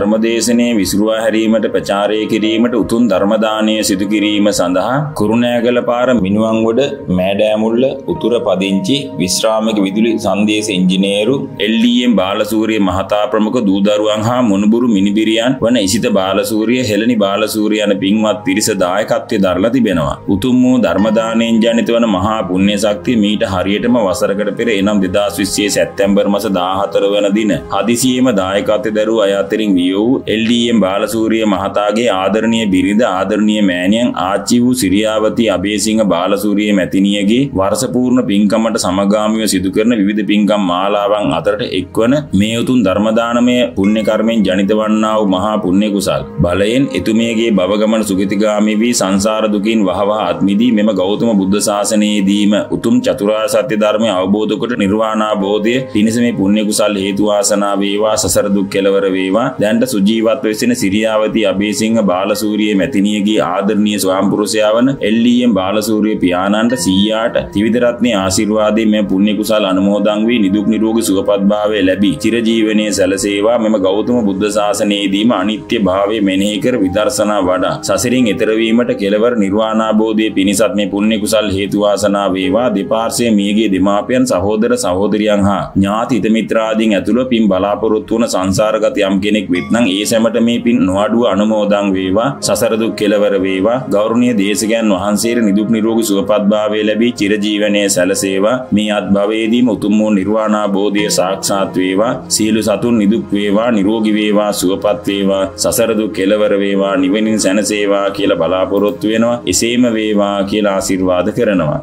ධර්මදේශනය විසුරුවා හැරීමට ප්‍රචාරය කිරීමට උතුන් ධර්මදානය සිදුකිරීම සඳහා කුරුණෑගල පාර මිනුවන්ගොඩ මෑඩෑමුල්ල උතුර පදිංචි විශ්‍රාමික විදුලි සංදේශ ඉංජිනේරු එල්ඩම් බාලසූරිය මහතා ප්‍රමුඛ දූදරුවන් හා මුණුබුරු මිනිබිරියන් වන ඉසිත බාලසූරිය හෙළනි බාලසූරියන පින්වත් පිරිස දායකත්වය දරලා තිබෙනවා. උතුම් වූ ධර්මදානයෙන් ජනිත වන මහා පුණ්‍ය ශක්තිය මීට හරියටම වසරකට පෙර එනම් 2020 සැප්තැම්බර් මාස 14 වන දින හදිසියෙම දායකත්වය දරුව අය අතරින් වී ගිය වූ එල්ඩම් බාලසූරිය මහතාගේ ආදරණය බිරිඳ ආදරණය මෑනියන් ආච්චි වූ සිරියාවති අබේසිංහ බාලසූරිය මැතිනියගේ වර්සපූර්ණ පින්කමට සමගාමිව සිදුකරන විධ පින්කම් මාලාවන් අතරට එක්වන මේ උතුන් ධර්මදානමය පුුණ්‍ය කර්මෙන් ජනිත වන්නා වූ මහා පුුණ්‍ය කුසල් බලයෙන් එතුමියගේ බවගමන සුගතිගාමි වී සංසාරදුකින් වහවා අත්මිදී මෙම ගෞතම බුද්ධ ශාසනයේදීම උතුම් චතුරා සත්‍ය ධර්මය අවබෝධකොට නිර්වාණා බෝධය පිණිස මේ පුුණ්‍ය කුසල් හේතුවාසනා වේවා සසරදුක් කෙලවර වේවා දැ දැන්ට සුජීවත්ව වෙසෙන සිරියාවති අබේසිංහ බාලසූරිය මැතිනියගේ ආදරණය ස්වාම්පුරුෂයා වන එල්ලියම් බාලසූරිය පියාණන්ට සීයාට තිවිදරත්නය ආසිර්වාදය මෙ පුුණෙකුසල් අනමෝදං වී නිදුක් නිරෝග සුවපත්භාවය ලැබී චිරජීවනය සැලසේවා මෙම ගෞතම බුද්ධ ශාසනයේදීම අනිත්‍ය භාවය මෙනෙහිකර විදර්ශනා වඩා සසිරින් එතරවීමට කෙලවර නිර්වාණාබෝධය පිණිසත් මේ පුුණෙකුසල් හේතුවාසනා වේවා දෙපාර්සය මියගේ දෙමාපයන් සහෝදර සහෝදරියන් හා ඥාති ඉතමිත්‍රාදීන් ඇතුළ පින් බලාපොරොත්තු වන සංසාරගත යම් කෙනෙක් වේ විත්නම් ඒ සැමට මේ පින් නොඅඩුව අනුමෝදන් වේවා සසර දුක් කෙලවර වේවා ගෞරවනීය දේශකයන් වහන්සේට නිදුක් නිරෝගී සුවපත්භාවය ලැබී චිරජීවනයේ සැලසේවා මේ අත්භවයේදීම උතුම් වූ නිර්වාණාභෝධය සාක්ෂාත් වේවා සියලු සතුන් නිදුක් වේවා නිරෝගී වේවා සුවපත් වේවා සසර දුක් කෙලවර වේවා නිවෙනින් සැනසේවා කියලා බලාපොරොත්තු වෙනවා එසේම වේවා කියලා ආශිර්වාද කරනවා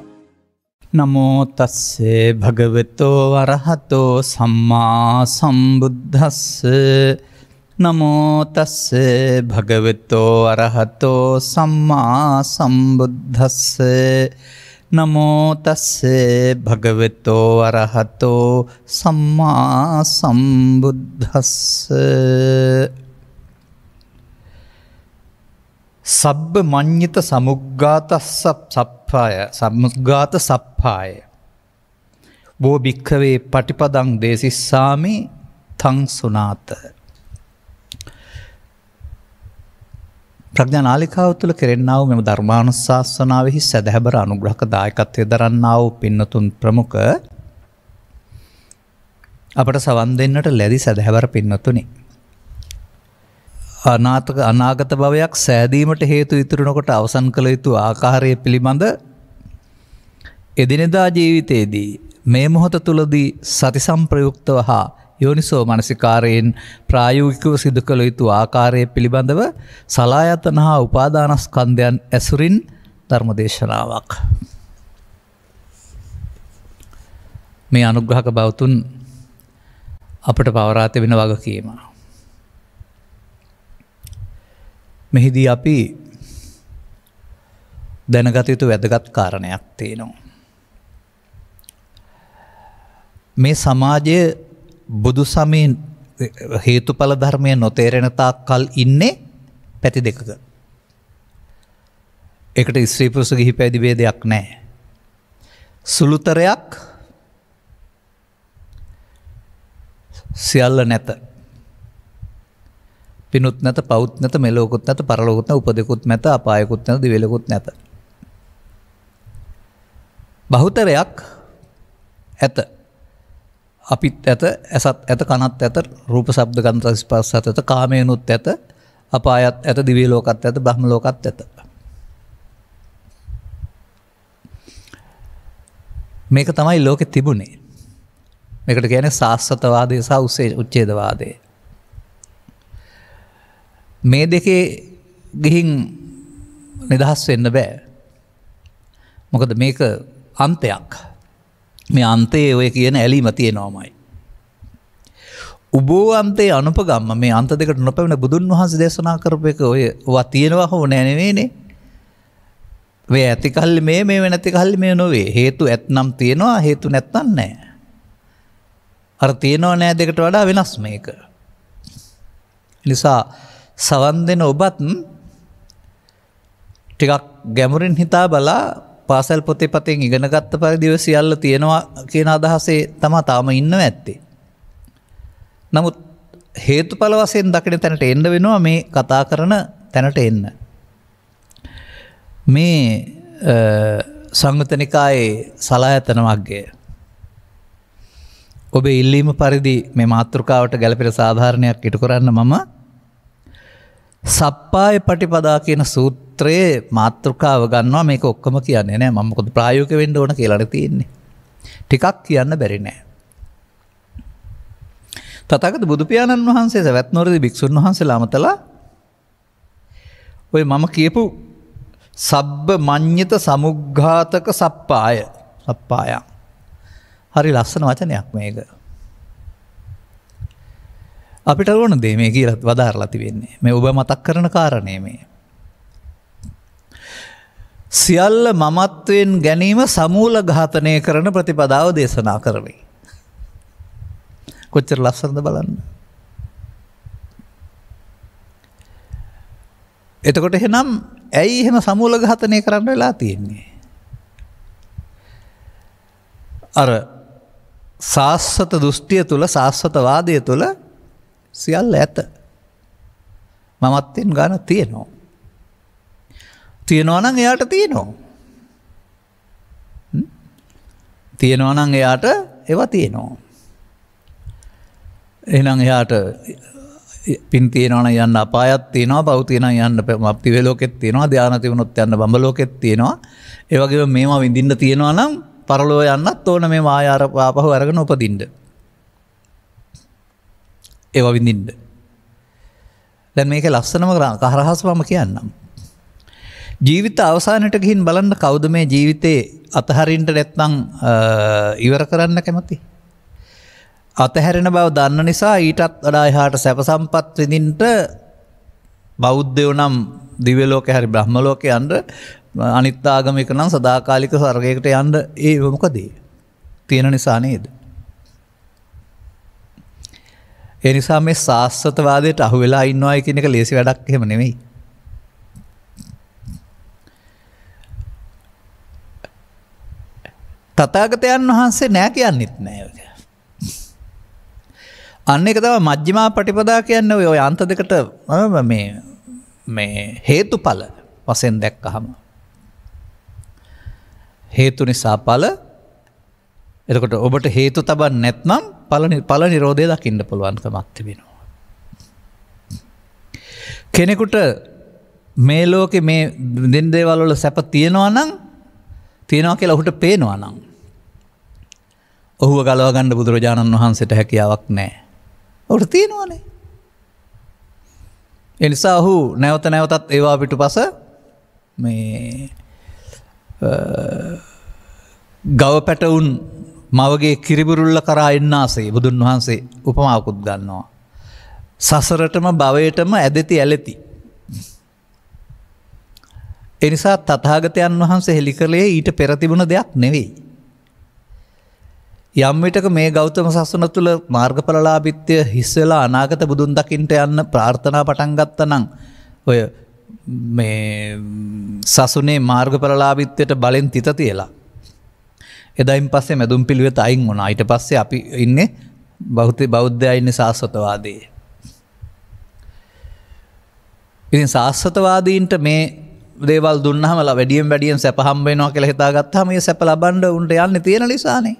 නමෝ තස්සේ භගවතෝ වරහතෝ සම්මා සම්බුද්දස්සේ නමෝතස්ස භගවෙතෝ අරහතෝ සම්මා සම්බුද්ධස්ස නමෝතස්ස භගවෙතෝ අරහතෝ සම්මා සම්බුද්ධස්ස සබ්බ මං්්‍යත සමුග්ගාතස් සප්පාය සමුගාත සප්පාය බෝ භික්කවේ පටිපදං දේශිස්සාමි තං සුනාත ප්‍රඥානාලිකාව තුළ කෙරෙන්නාව මෙම ධර්මානුශාසනාවෙහි සැදැහැබර අනුග්‍රහක දායකත්වය දරන්නාව පින්නතුන් ප්‍රමුඛ අපට සවන් දෙන්නට ලැබි සැදැහැවර පින්නතුනි. අනාතක අනාගත භවයක් සෑදීමට හේතු ඉතුරු නොකොට අවසන් කළ යුතු ආකාරය පිළිබඳ එදිනෙදා ජීවිතයේදී මේ මොහොත තුලදී සති සම්ප්‍රයුක්තව හා යෝනිසෝ මනසිකාරයෙන් ප්‍රායෝගිකව සිදු කළ යුතු ආකාරය පිළිබඳව සලායතන හා උපාදානස්කන්ධයන් ඇසුරින් ධර්මදේශනාවක්. මේ අනුග්‍රහක බෞතුන් අපට පවරාත වෙන වග කියීම. මෙහිදී අපි දැනගතයුතු වැදගත් කාරණයක් තියෙනවා. මේ සමාජය බුදු සමීන් හේතුඵල ධර්මය නොතේරෙන තාක් කල් ඉන්නේ පැති දෙකක. ඒකට ස්ත්‍රී පුරුෂ ගිහි පැවිදි ભેදයක් නැහැ. සුළුතරයක් සියල්ල නැත. පිනුත් නැත, පවුත් නැත, මෙලොවකුත් නැත, පරලොවකුත් නැත, උපදෙකුත් නැත, අපායකුත් නැත, දිවෙලකුත් නැත. බහුතරයක් ඇත. අපිත් ඇත ඇසත් ඇත කනත් ඇත රූප සබ්ද ගන්ත ස්පස් ඇත කාමයනුත් ඇත අපායත් ඇත දිවී ලෝකත් ඇත බ්‍රහ්ම ලෝකත් ඇත. මේක තමයි ලෝකෙ තිබුණේ. මේකට ගැන ශස්සතවාදය සහ උසේ උච්චේදවාදය. මේ දෙකේ ගිහින් නිදහස් වෙන්න බෑ. මොකද මේක අන්තයක්. මේ අන්තේ ඔය කියන ඇලීම තියෙනවාමයි. උබෝ අන්තේ අනුපගම්ම මේ අන්ත දෙකට නොපැවෙන බුදුන් වහන්සේ දේශනා කරපු එක ඔය තියෙනවා හෝ නැනවේනේ වේ ඇති කල්ලි මේ මේ නැති කල්ලි මේ නොවේ හේතු ඇත්නම් තියෙනවා හේතු නැත්තන් නෑ. අර තියෙනවා නෑ දෙකට වඩා වෙනස් මේක. නිසා සවන් දෙන ඔබත් ටිකක් ගැමුරින් හිතා බලා පාසැල් පොතේ පතෙන් ඉගෙනගත්ත පරිදිව සියල්ල තියෙනවා කියන අදහසේ තමා තාම ඉන්න ඇත්තේ. නමුත් හේතු පලවසයෙන් දකින තැනට එන්ඩ වෙනවා මේ කතා කරන තැනට එන්න. මේ සංගතනිකායේ සලා ඇතනමක්ගේ. ඔබ ඉල්ලීම පරිදි මේ මාතෘකාවට ගැලපිට සාධාරණයක් ඉටු කරන්න මම සප්පාය පටිපදා කියන සූත්‍රයේ මාතෘකාව ගන්නවා මේක ඔක්කම කියන්නේ නෑ මමකොද ප්‍රායෝක වෙන්ඩ ඕන කියලට තියෙන්නේ. ටිකක් කියන්න බැරි නෑ. තතකට බුදුපාණන් වහන්සේ සැවැත්නොරදි භික්‍ෂූන් වහන්සේ අමතලා ඔය මම කියපු සබ්බ මං්්‍යත සමුග්ඝාතක සප්පාය සප්පායන් හරි ලස්සන වචනයක් මේක අපිට ඕන දේ මේ කියලත් වදාරලති වෙන්නේ මේ ඔබ මතක් කරන කාරණය මේ. සියල්ල මමත්වෙන් ගැනීම සමූල ඝාතනය කරන ප්‍රතිපදාව දේශනා කරවේ. කොච්චර ලස්සරද බලන්න. එතකොට හෙනම් ඇයි එහෙම සමූල ඝාතනය කරන්න වෙලා තියෙන්නේ. අර ශාස්වත දෘෂ්ටිය තුළ ශාස්වතවාදය තුළ සියල්ල ඇත. මමත්තෙන් ගාන තියනවා. තියෙනවනං එයාට තියනවා. තියෙනවනං එයාට එව තියනවා. එනම් එයාට පින් තියෙනවන යන්න අපායත් තියෙනවා බෞතියන යන්න අපතිවලෝකෙත් තියෙනවා ධ්‍යානතිවනොත් යන්න බඹලෝකෙත් තියෙනවා ඒවගේ මේවා විඳින්න තියෙනවා නම් පරලෝ යන්නත් ඕන මේ ආයාර පාපහු අරගෙන උපදින්ට. ඒව විඳින්ඩ. දැන් මේක ලස්සනම කහරහස මම කියන්නම්. ජීවිත අවසානට ගිහින් බලන්න කෞද මේ ජීවිතයේ අතහරින්ට නැත්නං ඉවර කරන්න කැමති. අතහැරෙන බව දන්න නිසා ඊටත් වඩා හාට සැපසම්පත් විඳින්ට බෞද්ධයෝ නම් දිවලෝක හැරි බ්‍රහ්මලෝක අන්ඩ අනිත්තාගමික නම් සදාකාලික සර්ගයකට යන්ඩ ඒ මොකදේ තියෙන නිසා නේද. එනිසා මේ ශාස්ත්‍රතවාදයට අහු වෙලා ඉන්නවා එකන එක ලෙසි වැඩක් හෙම නෙවෙයි. තතාගතයන් වහන්සේ නෑ කියන්නෙත් නෑක. අන්න එක තව මජ්්‍යමා පටිපදා කියන්න ඔය අන්ත දෙකට මේ හේතු පල වසෙන් දැක්ක හම. හේතු නිසා පල එතකොට ඔබට හේතු තබන් නැත්නම් පල නිරෝධය දකින්න පුළුවන්ක මත්තිබෙනවා. කෙනෙකුට මේ ලෝකෙ මේ දෙන්දේවල්ල සැප තියෙනවා නම් තියෙනවා කියලා ඔහුට පේනවා නම්. ඔහුව ගලවගණ්ඩ බුදුරජාණන් වහන්සට හැකියාවක් නෑ. ඔට තියෙනවානේ. එනිසා ඔහු නැවත නැවතත් ඒවා පිටු පස මේ ගව පැටවුන් මවගේ කිරිබුරුල්ල කරා එන්නාසේ බුදුන් වහන්සේ උපමාවකුත් ගන්නවා. සසරටම භවයටම ඇදති ඇලෙති. එනිසා තතාගතයන් වහන්සේ හෙළි කළේ ඊට පෙරතිබුණ දෙයක් නෙවෙයි. යම්විටක මේ ගෞතම සසන තුළ මාර්ගඵලලාභිත්‍යය හිස්සලා අනාගත බුදුන් දකිින්ට යන්න ප්‍රාර්ථනා පටන්ගත්ත නං ඔය මේ සසුනේ මාර්ගඵලලාභිත්‍යයට බලෙන් තිත තියලා. එදයින් පස්සේ මැදුම් පිළිවෙත අයින් වුණ අයිට පස්සේ අපි ඉන්න බෞත බෞද්ධයන්න ශාස්වතවාදයේ. ඉතින් ශාස්වතවාදීන්ට මේ දේවල් දුන්නහමල වැඩියම් වැඩියෙන් සැපහම්බේනවා කෙළ හිතා ගත්හම ඒ සැප ලබන්ඩ උන්ට යන්න තියෙන නිසානේ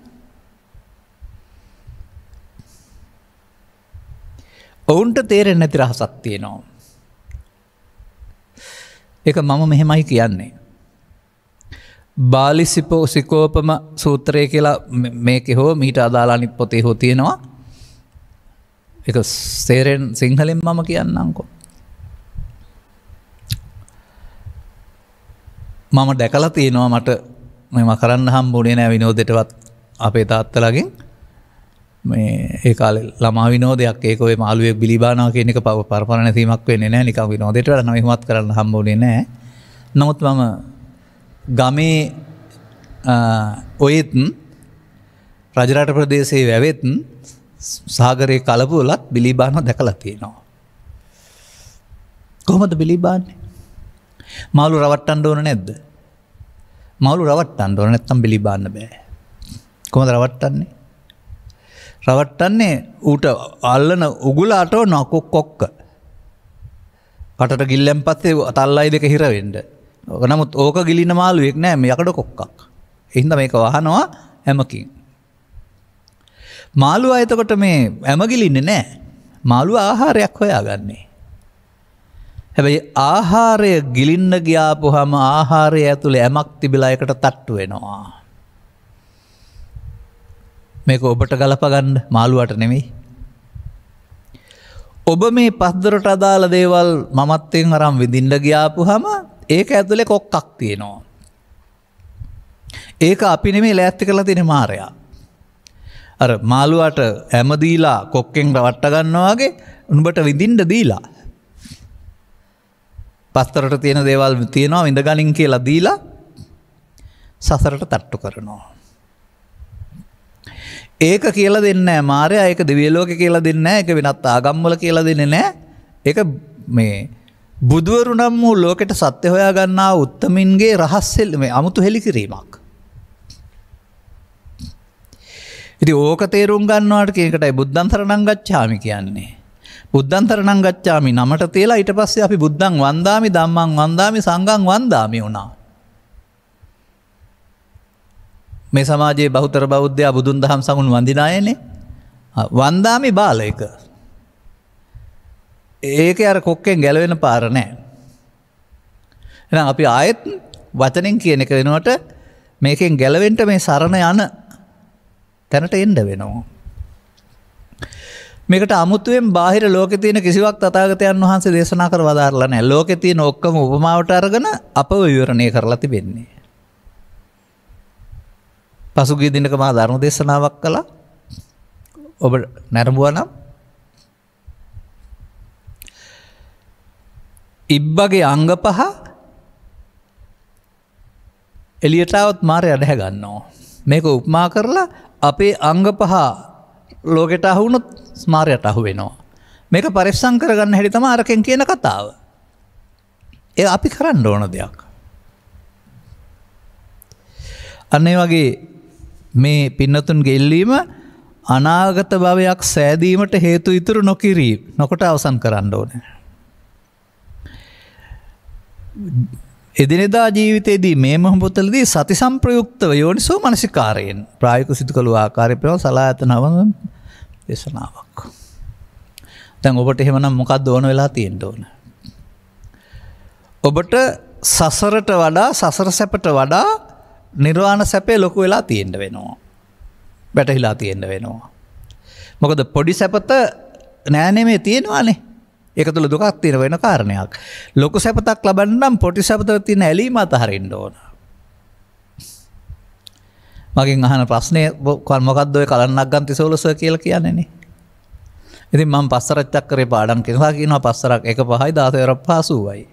ඔවුන්ට තේරෙන් නැති රහසත්තිය නවා. එක මම මෙහෙමයි කියන්නේ. බාලිසිපෝ සිකෝපම සූත්‍රය කියලා මේක හෝ මීට අදාලානිත් පොතේ හෝ තියෙනවා එක සේරෙන් සිංහලෙන් මම කියන්නංකෝ. මම දැකලා තියෙනවා මට මෙම කරන්න හම්බුණේ නෑ විනෝදෙටවත් අපේ තාත්තලගින් මේ ඒකාල ළමා විනෝදයක් ඒකේ මාළුවේ බිලිබානා කියන එක පව පරපරණ තීමක් වෙන්නේ නෑ නිකම් විනෝදෙට නමහමත් කරන්න හම්බුණේ නෑ නමුත් මම ගමේ ඔයත්න් රජරට ප්‍රදේශයේ වැවෙත්න් සාගරය කලපුලත් බිලිබාන දැකලතියෙනවා. කොහොමද බිලිබාන්නේ. මවලු රවට්ටන්ඩ ඕන නැද්ද. මවලු රවට්ටන්ඩ ඕන නැත්තම් බිලිබාන්න බෑ. කොමද රවට්ටන්නේ. රවට්ටන්නේ ඌට අල්ලන උගුලාටෝ නොකොක් කොක්ක. කටට ගිල්ලැම් පත්සේ අතල්ලායි දෙක හිරවෙන්ඩ නමුත් ඕක ගිලින මාළුවෙක් නෑ මේ යකඩ කොක්කක්. එහින්ද මේක වහනවා ඇමකින්. මාළුව අයතකොට මේ ඇමගිලින්න නෑ මාළුව ආහාරයක් හොයා ගන්නේ. හැබැයි ආහාරය ගිලින්න ගියාපුහම ආහාරය ඇතුළේ ඇමක් තිබිලායකට තට්ටු වෙනවා. මේක ඔබට ගලපගන්න මාළුවට නෙමෙයි. ඔබ මේ පස්දරට අදාළ දේවල් මමත්තෙන් අරම් විඳින්ඩ ගියාපු හම ඒක ඇතුලෙ කොක්කක් තියෙනවා. ඒක අපි නෙමේ ලෑත්ති කරලා තින මාරයා. අර මාළුවට ඇමදීලා කොක්කෙන් රවට්ට ගන්නවාගේ උඹට විඳින්ට දීලා. පස්තරට තියෙන දේවල් තියෙනවා විඳගලින් කියලා දීලා සසරට තට්ටු කරනවා. ඒක කියලා දෙන්න මාරය ඒක දෙවියලෝක කියලා දෙන්න එක වෙනත් ආගම්වල කියලා දෙන්න නෑ එක මේ බුදුවරු නම් වූ ලෝකෙට සත්‍ය හොයා ගන්නා උත්තමින්ගේ රහස්සෙල් මේ අමුතු හෙළි කිරීමක්. ඉති ඕක තේරුම් ගන්නවාට කියකටයි බුද්ධන්තරණං ගච්චාමි කියන්නේ. බුද්ධන්තරණං ගච්චාමි නමට තේලා ඊට පස්සේ අපි බුද්ධන් වන්දාමි දම්මන් වන්දාමි සංගන් වන්දාමි වුණා. මේ සමාජයේ බහුතර බෞද්ධයා බුදුන් දහම් සමුන් වඳිනායනේ වන්දාමි බාලයක ඒක අර කොක්කෙන් ගැලවෙන පාරණෑ. එ අපි ආයෙත් වචනෙන් කියන එක වෙනුවට මේකෙන් ගැලවෙන්ට මේ සරණ යන තැනට එන්ඩ වෙනවා. මේකට අමුතුවෙන් බාහිර ලෝක තියන කිසිවක් තතාගතයන් වහන්සේ දේශනා කර වදාරලන ලෝක තියන ඔක්කම උපමාවට අරගන අපව විවරණය කරලා තිබෙන්නේ. පසුගී දිනක මා ධර්ම දේශනාවක් කලා ඔබ නැරඹුවනම් ඉබ්බගේ අංග පහ එලියටාවත් මාරය අඩහැ ගන්නවා. මේක උපමා කරලා අපේ අංග පහ ලෝකෙට අහුුණොත් ස්මාරයට අහු වෙනවා. මේක පරිස්සං කරගන්න හැරි තම අරකෙන් කියන කතාව. එ අපි කරන්න ඕන දෙයක්. අන්නේ වගේ මේ පින්නතුන් ගෙල්ලීම අනාගත භවයක් සෑදීමට හේතු ඉතුරු නොකිරී නොකොට අවසන් කරන්න ඕනෑ. එදිනෙදා ජීවිතයේදී මේ මහපොතලදී සති සම්ප්‍රයුක්තව යෝනිසෝ මනසිකාරයෙන් ප්‍රායකු සිදු කළු ආකාරය පව සලා ඇත නවඟ දෙසනාවක්. තැන් ඔබට එහෙමනම් මොකක් දෝන වෙලා තියෙන්ට ඕන. ඔබට සසරට වඩා සසර සැපට වඩා නිර්වාණ සැපේ ලොකු වෙලා තියෙන්ට වෙනවා. බැටහිලා තියෙන්ට වෙනවා. මොකද පොඩි සැපත නෑනෙමේ තියෙනවානේ එක තුළ දුකක් තියෙන වෙන කාරණයක්. ලොකු සැපතක් ලබන්නම් පොටි සැපතර තින ඇලීම අතහරින්න ඕන. මගින් අහන ප්‍රශ්නය කොල්මොකක්දොය කලන්නක් ගන්ති සෝලස කියල කියන්නේෙ. ඉතින් මම පස්සරච්චක්කරේ පාඩන් කෙනවා කියනවා පස්සරක් එක පහයි දාතයරක් පාසුවයි.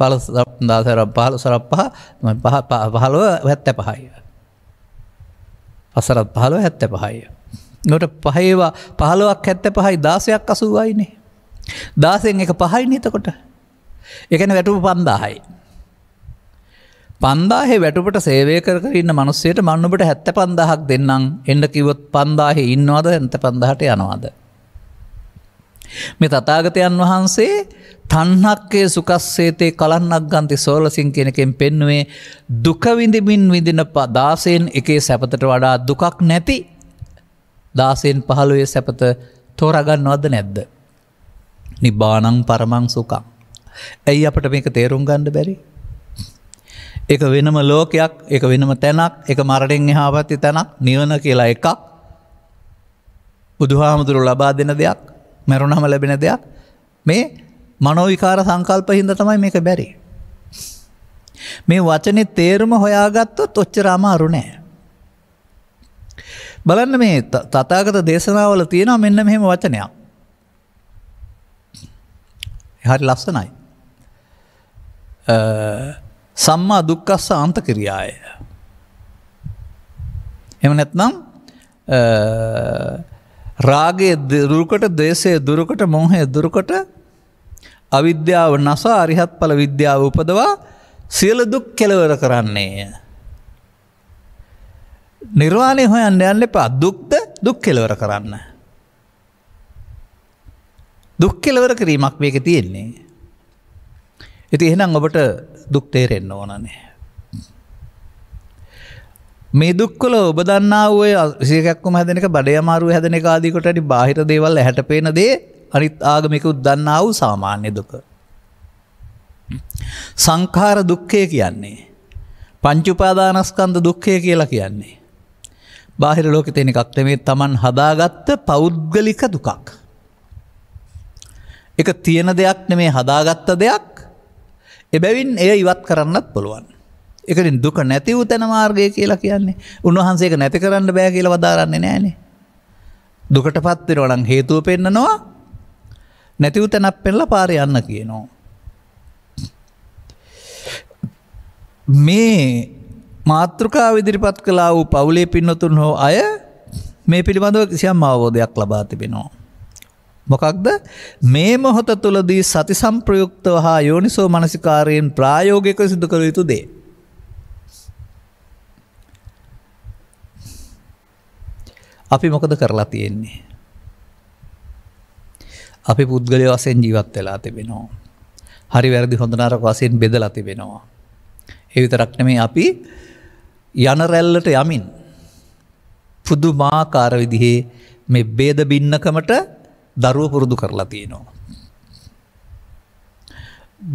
පල දාසර පාල සරක් පහ පහ පහලුව හැත්ත පහය. පසරත් පහලුව හැත්ත පහය. නොට පහේවා පහලුවක් හැත්ත පහයි දාසයක් අසුවයිනේ. දාසෙන් එක පහයි නතකොට එකන වැටුපු පන්දාහයි. පන්දාහෙ වැටුපට සේවය කර ඉන්න මනුස්සේට මන්නුට හැත්ත පන්දහක් දෙන්නම් එන්න කිවොත් පන්දාහෙ ඉන්නවාද ඇත පන්දහට යනවාද. මේ තතාගතයන් වහන්සේ තන්නක්කේ සුකස්සේතේ කලන්නක් ගන්ති සෝලසින් කෙනකෙන් පෙන්නුවේ දුකවිඳමින් විඳින පදාසයෙන් එකේ සැපතට වඩා දුකක් නැති දාසයෙන් පහළුවේ සැපත තෝරගන්න අද නැද්ද. නිබානං පරමං සුකං. ඇයි අපට මේක තේරුම් ගණ්ඩ බැරි. එක වෙනම ලෝකයක් එක වෙනම තැනක් එක මරටෙන් එහාපත්ති තැනක් නිවන කියලා එකක් බුදුහාමුදුරු ලබා දෙන දෙයක් මැරුණහම ලැබෙන දෙයක් මේ මනෝවිකාර සංකල්ප හින්ද තමයි මේක බැරි. මේ වචනෙ තේරුම හොයාගත්තොත් තොච්චරාම අරුණෑ. බලන්න මේ තතාගත දේශනාවල තියෙනවා මෙන්න මෙහෙම වචනයක්. හරි ලස්සනයි. සම්මා දුක්කස්ස අන්තකිරියාය. එම නැත්නම් රාගේ දුරුකට දේශය දුරකට මොහය දුරකට අවිද්‍යාව නසා අරිහත් පල විද්‍යාව උපදවා සියල දුක් කෙලවර කරන්නේය. නිර්වාණය හොයන්න යන්න එපා දුක්ද දුක් කෙලවර කරන්න. දුක්කෙලවර කිරීමක් මේක තියෙන්නේ. ඇති එහෙනම් ඔබට දුක්තේරෙන්න්න ඕනනේ. මේ දුක්කොල ඔබ දන්නාව සිකක්කු හැදනක බඩ අමාරුව හැදන කාදීකොටට බාහිර දේවල් හැට පේන දේ අනිත් ආගමික උදන්නා වූ සාමාන්‍ය දුක. සංකාර දුක්කය කියන්නේ. පංචුපාදානස්කන්ද දුක්කය කියලා කියන්නේ. බාහිර ලෝක තියෙන එකක්ට මේ තමන් හදාගත්ත පෞද්ගලික දුකක්. එක තියෙන දෙයක් නෙමේ හදාගත්ත දෙයක් එබැවින් එය ඉවත් කරන්නත් පුළුවන්. එකරින් දුක නැතිවූ තැන මාර්ගය කියලා කියන්නේ උන්වහන්සේක නැති කරන්න බෑ කියල වදාරන්නේ නෑනේ. දුකට පත්තිරවලන් හේතුව පෙන්න්නනවා නැතිව තැනක් පෙල්ල පාර යන්න කියනවා. මේ මාතෘකා විදිරිපත් කලා වූ පවුලේ පින්නතුන් හෝ අය මේ පිළිබඳව කිසියම් අවබෝධයක් ලබා තිබෙනවා. මොකක්ද මේ මොහොත තුළදී සති සම්ප්‍රයුක්තව හා යෝනිසෝ මනසිකාරයෙන් ප්‍රායෝගික සිදුකළ යුතු දේ. අපි මොකද කරලා තියෙන්නේ. අපි පුද්ගලය වසෙන් ජීවත් වෙලා තිබෙනවා. හරි වැරදි හොඳනාරක වසයෙන් බෙදලා තිබෙනවා. එවිතරක්න මේ අපි යනරැල්ලට යමින් පුදුමාකාර විදිහේ මේ බේද බින්නකමට දරුව පුරුදු කරලා තියෙනවා.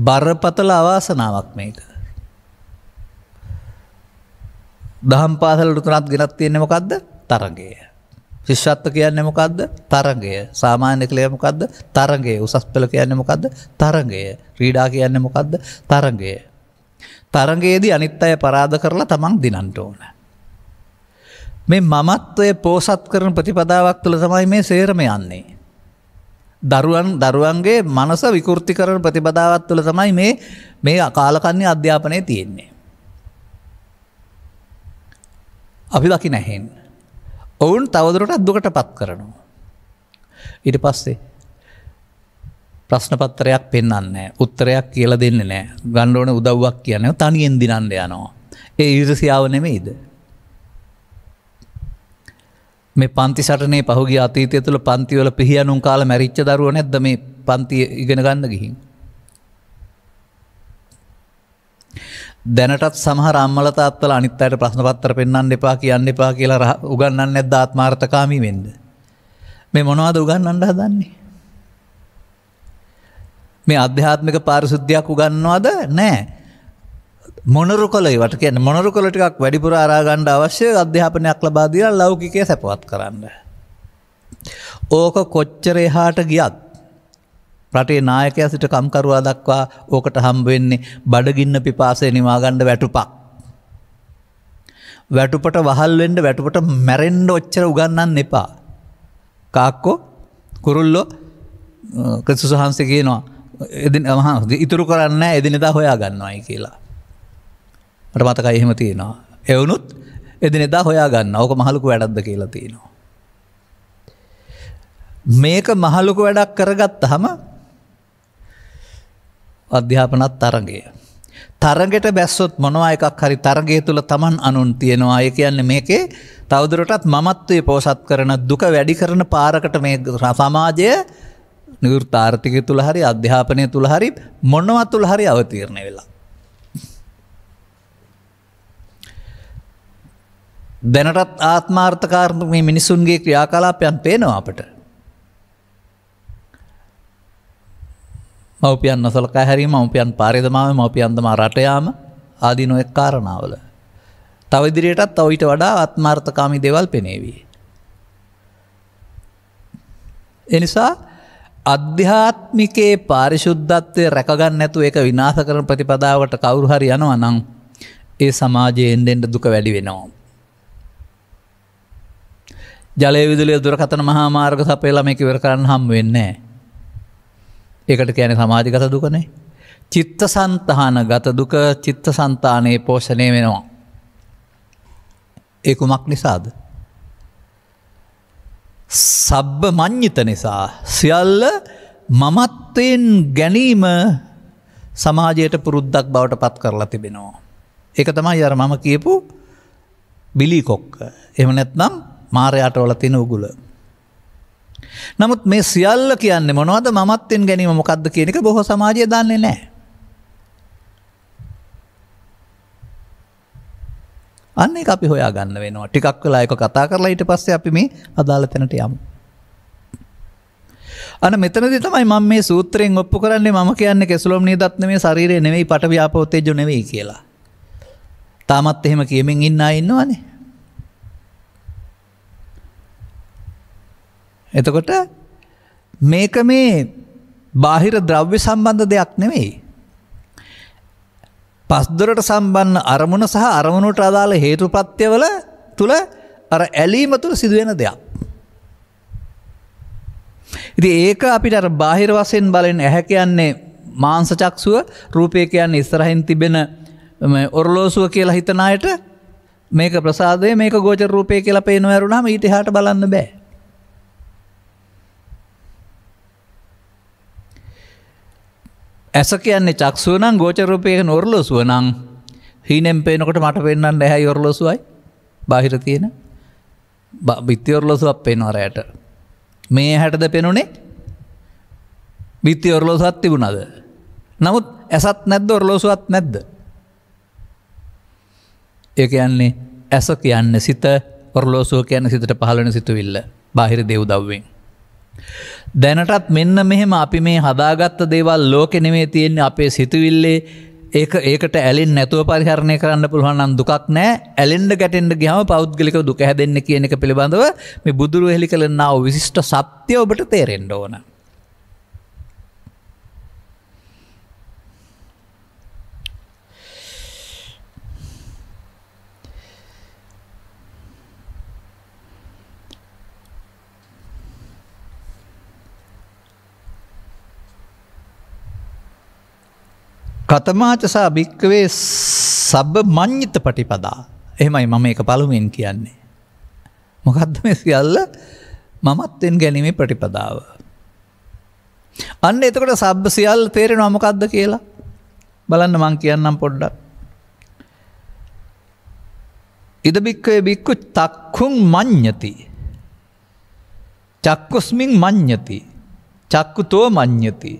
බරපතල අවාසනාවක් මේක. දහම් පාසලට තුනත් ගෙනත් තියෙන මොකක්ද තරගය. ශිෂ්ෂත්ව කියන්න මොකක්ද තරගය සාමාන්‍ය කළය මොකක්ද තරගේ උසස් පෙළ කියන්න මොකක්ද තරගය ක්‍රීඩා කියන්න මොකක්ද තරගය. තරගයේදී අනිත් අය පරාධ කරලා තමන් දිනන්ට ඕන. මේ මමත්වය පෝසත් කරන ප්‍රතිපදාවක් තුළ තමයි මේ සේරම යන්නේ. දරුවන් දරුවන්ගේ මනස විකෘති කරන ප්‍රතිබදාවත් තුළ තමයි මේ මේ අකාලකන්නේ අධ්‍යාපනය තියෙන්නේ. අපි දකි නැහෙන්. ඔවුන් තවදුරට අදදුකට පත් කරනවා. ඉට පස්සේ ප්‍රශ්නපත්තරයක් පෙන්න්න උත්තරයක් කියල දෙන්න නෑ ගණ්ඩෝන උදව්වක් කියන තනියෙන් දිනන්ඩ යනවා. ඒ ඉරසියාව නෙමෙයිද. මේ පන්ති සටනේ පහුගේ අතීතය තුළ පන්තිවල පිහියනුම් කාල මැරිච්ච දරුව නැද්ද මේ පන්ති ඉගෙන ගන්න ගිහින්. දැනටත් සමහර අම්මලතාත්තල අනිත් අයට ප්‍රශ්නපත්තර පෙන්න්න එපා කියන්න එපා කියලා උගන්න නැද්ද ආත්මාර්ථකාමී වෙන්ද. මේ මොනවාද උගන්නන්න හදන්නේ. මේ අධ්‍යාත්මික පාරිසුද්ධයක් උගන්නවාද නෑ මොනරු කොලයිවට කියන මොනරු කොලටිකක් වැඩිපුර අරාගණ්ඩ අවශ්‍ය අධ්‍යාපනයක් ලබාදිය ලෞකිකය සැපවත් කරන්න. ඕක කොච්චර එහාට ගියත් රටේ නායකය සිට කම්කරුවා දක්වා ඕකට හම්බවෙන්නේ බඩගින්න පිපාසේ නිවාගණ්ඩ වැටුපක්. වැටුපට වහල්වෙන්ඩ වැටුපට මැරෙන්ඩ ඔච්චර උගන්නන්න එපා. කාක්කෝ කුරුල්ලෝ ක්‍රසුසහන්සේ කියනවා එදි ඉතුරු කරන්න එදිනෙදා හොයා ගන්නවායි කියලා. මට මතකයි එහෙම තියෙනවා. එවනුත් එදින එදා හොයා ගන්න ඕක මහලුකු වැඩක්ද කියලා තියෙනවා. මේක මහලුකු වැඩක් කරගත්ත හම අධ්‍යාපනත් තරගය. තරගෙට බැස්සොත් මොනවා එකක් හරි තරගේ තුළ තමන් අනුන් තියෙනවා අය කියන්නේ මේකේ තවදුරටත් මමත්වය පෝසත් කරන දුක වැඩි කරන පාරකට මේ සමාජය නිවෘ තාර්ථිකය තුළ හරි අධ්‍යාපනය තුළ හරි මොනවත් තුළ හරි අවතීරණය වෙලා. දැනටත් ආත්මාර්ථකාරණ මේ මිනිසුන්ගේ ක්‍රියාකලාපයන් පේනවා අපට. මවපියන් නොසලක හැරීම මවපියන් පාරිදමාව මවපියන්දම රටයාම ආදි නොයෙක් කාරණාවල. තවදිරියටත් තවයිට වඩා අත්මාර්ථකාමි දෙවල් පෙනේවී. එනිසා අධ්‍යාත්මිකේ පාරිශුද්ධත්වය රැකගන්න නැතු එක විනාස කරන ප්‍රතිපදාවට කවුරු හරි යනවා නං ඒ සමාජයෙන් දෙෙන්ට දුක වැඩි වෙනවා. ජලයවිදුලිය දුරකතන මහා මාර්ග සපේලා මේක වෙර කරන්න හම් වෙන්නේ. ඒකට කියන සමාජිගත දුකනේ. චිත්ත සන්තහන ගත දුක චිත්ත සන්තානයේ පෝෂණය වෙනවා. ඒකුමක් නිසාද. සබ්බ මං්්‍යිත නිසා සියල්ල මමත්වයෙන් ගැනීම සමාජයට පුරුද්දක් බවට පත් කරලා තිබෙනවා. එක තමයි අර මම කියපු බිලිකොක්ක එම නැත්නම් මාරයාට වල තියෙන උගුල. නමුත් මේ සියල්ල කියන්නේ මොනවද මමත්තෙන් ගැනීම මොකක්ද කියන එක බොහෝ සමාජය දන්නේ නෑ. අන්න අපි හොයා ගන්න වෙනවා ටිකක් වෙලා එක කතා කරලා ඊට පස්සේ අපි මේ අදාළ තැනට යමු. අන මෙතනදි තමයි මම මේ සූත්‍රයෙන් ඔප්පු කරන්නේ මම කියන්නේ කෙසුලොම් නියදත් නෙමෙයි ශරීරය නෙමෙයි පට ව්‍යාපෝතේජෝ නෙමෙයි කියලා. තාමත් එහෙම කියමින් ඉන්න අය ඉන්නවනේ. එතකොට මේක මේ බාහිර ද්‍රව්‍ය සම්බන්ධ දෙයක් නෙවෙයි. පස්දොරට සම්බන්න අරමුණ සහ අරමුණට අදාළ හේතු ප්‍රත්‍යවල තුළ අර ඇලීම තුළ සිදුවෙන දෙයක්. ඉති ඒක අපිට අර බාහිර වසයෙන් බලෙන් ඇහැ කියන්නේ මාංසචක්ෂුව රූපය කියන්න ඉස්තරහින් තිබෙන ඔරලෝසුව කියලා හිතනායට මේක ප්‍රසාදය මේක ගෝච රූපය කියලා පේනවැරුණාම ඊට හාට බලන්න බෑ. ඇස කියන්නේ චක්ෂුවනම් ගෝචරූපයක නොරලොසුවනං හීනෙම් පේනකොට මට පෙන්න්න නැහැ යොරලොසුවයි බාහිර තියෙන බිත්තිවරලොසුවක් පෙන්වරයට. මේ හැටද පෙනුනේ බිත්තිවරලොසත් තිබුණද. නමුත් ඇසත් නැද්ද ඔරලොසුවත් නැද්ද. ඒ කියන්නේ ඇස කියන්න සිත ඔරලෝසුව කියන සිතට පහලන සිතුවිල්ල බාහිර දෙව් දව්වෙන්. දැනටත් මෙන්න මෙහෙම අපි මේ හදාගත්ත දේවල් ලෝකෙ නෙමේ තියෙන්නේ අපේ සිතුවිල්ලේ ඒ ඒකට ඇලෙන් නැතුව පරිහරණය කරන්න පුළුවන්න් දුකක් නෑ ඇලෙන්ඩ ගැටෙන්ට ගහම පෞද්ගලික දුක හැදෙන්න්න කියන එක පිළිබඳව මේ බුදුරු හෙළි කළන්නාව විසිෂ්ට සත්‍යය ඔබට තේරෙන්ඩ ඕන. කතමාචසා භික්කවේ සබ මං්්‍යත පටිපදා එහමයි මම එක පළුවෙන් කියන්නේ. මොකක්ද මේ සියල්ල මමත්වෙන් ගැනීමේ ප්‍රටිපදාව. අන්න එතකොට සබ් සියල් තේරෙන අමකක්ද කියලා බලන්න මං කියන්නම් පොඩ්ඩක්. ඉදභික්කය බික්කු තක්කුන් මං්ඥති. චක්කුස්මින් මං්ඥති. චක්කු තෝ මං්ඥති.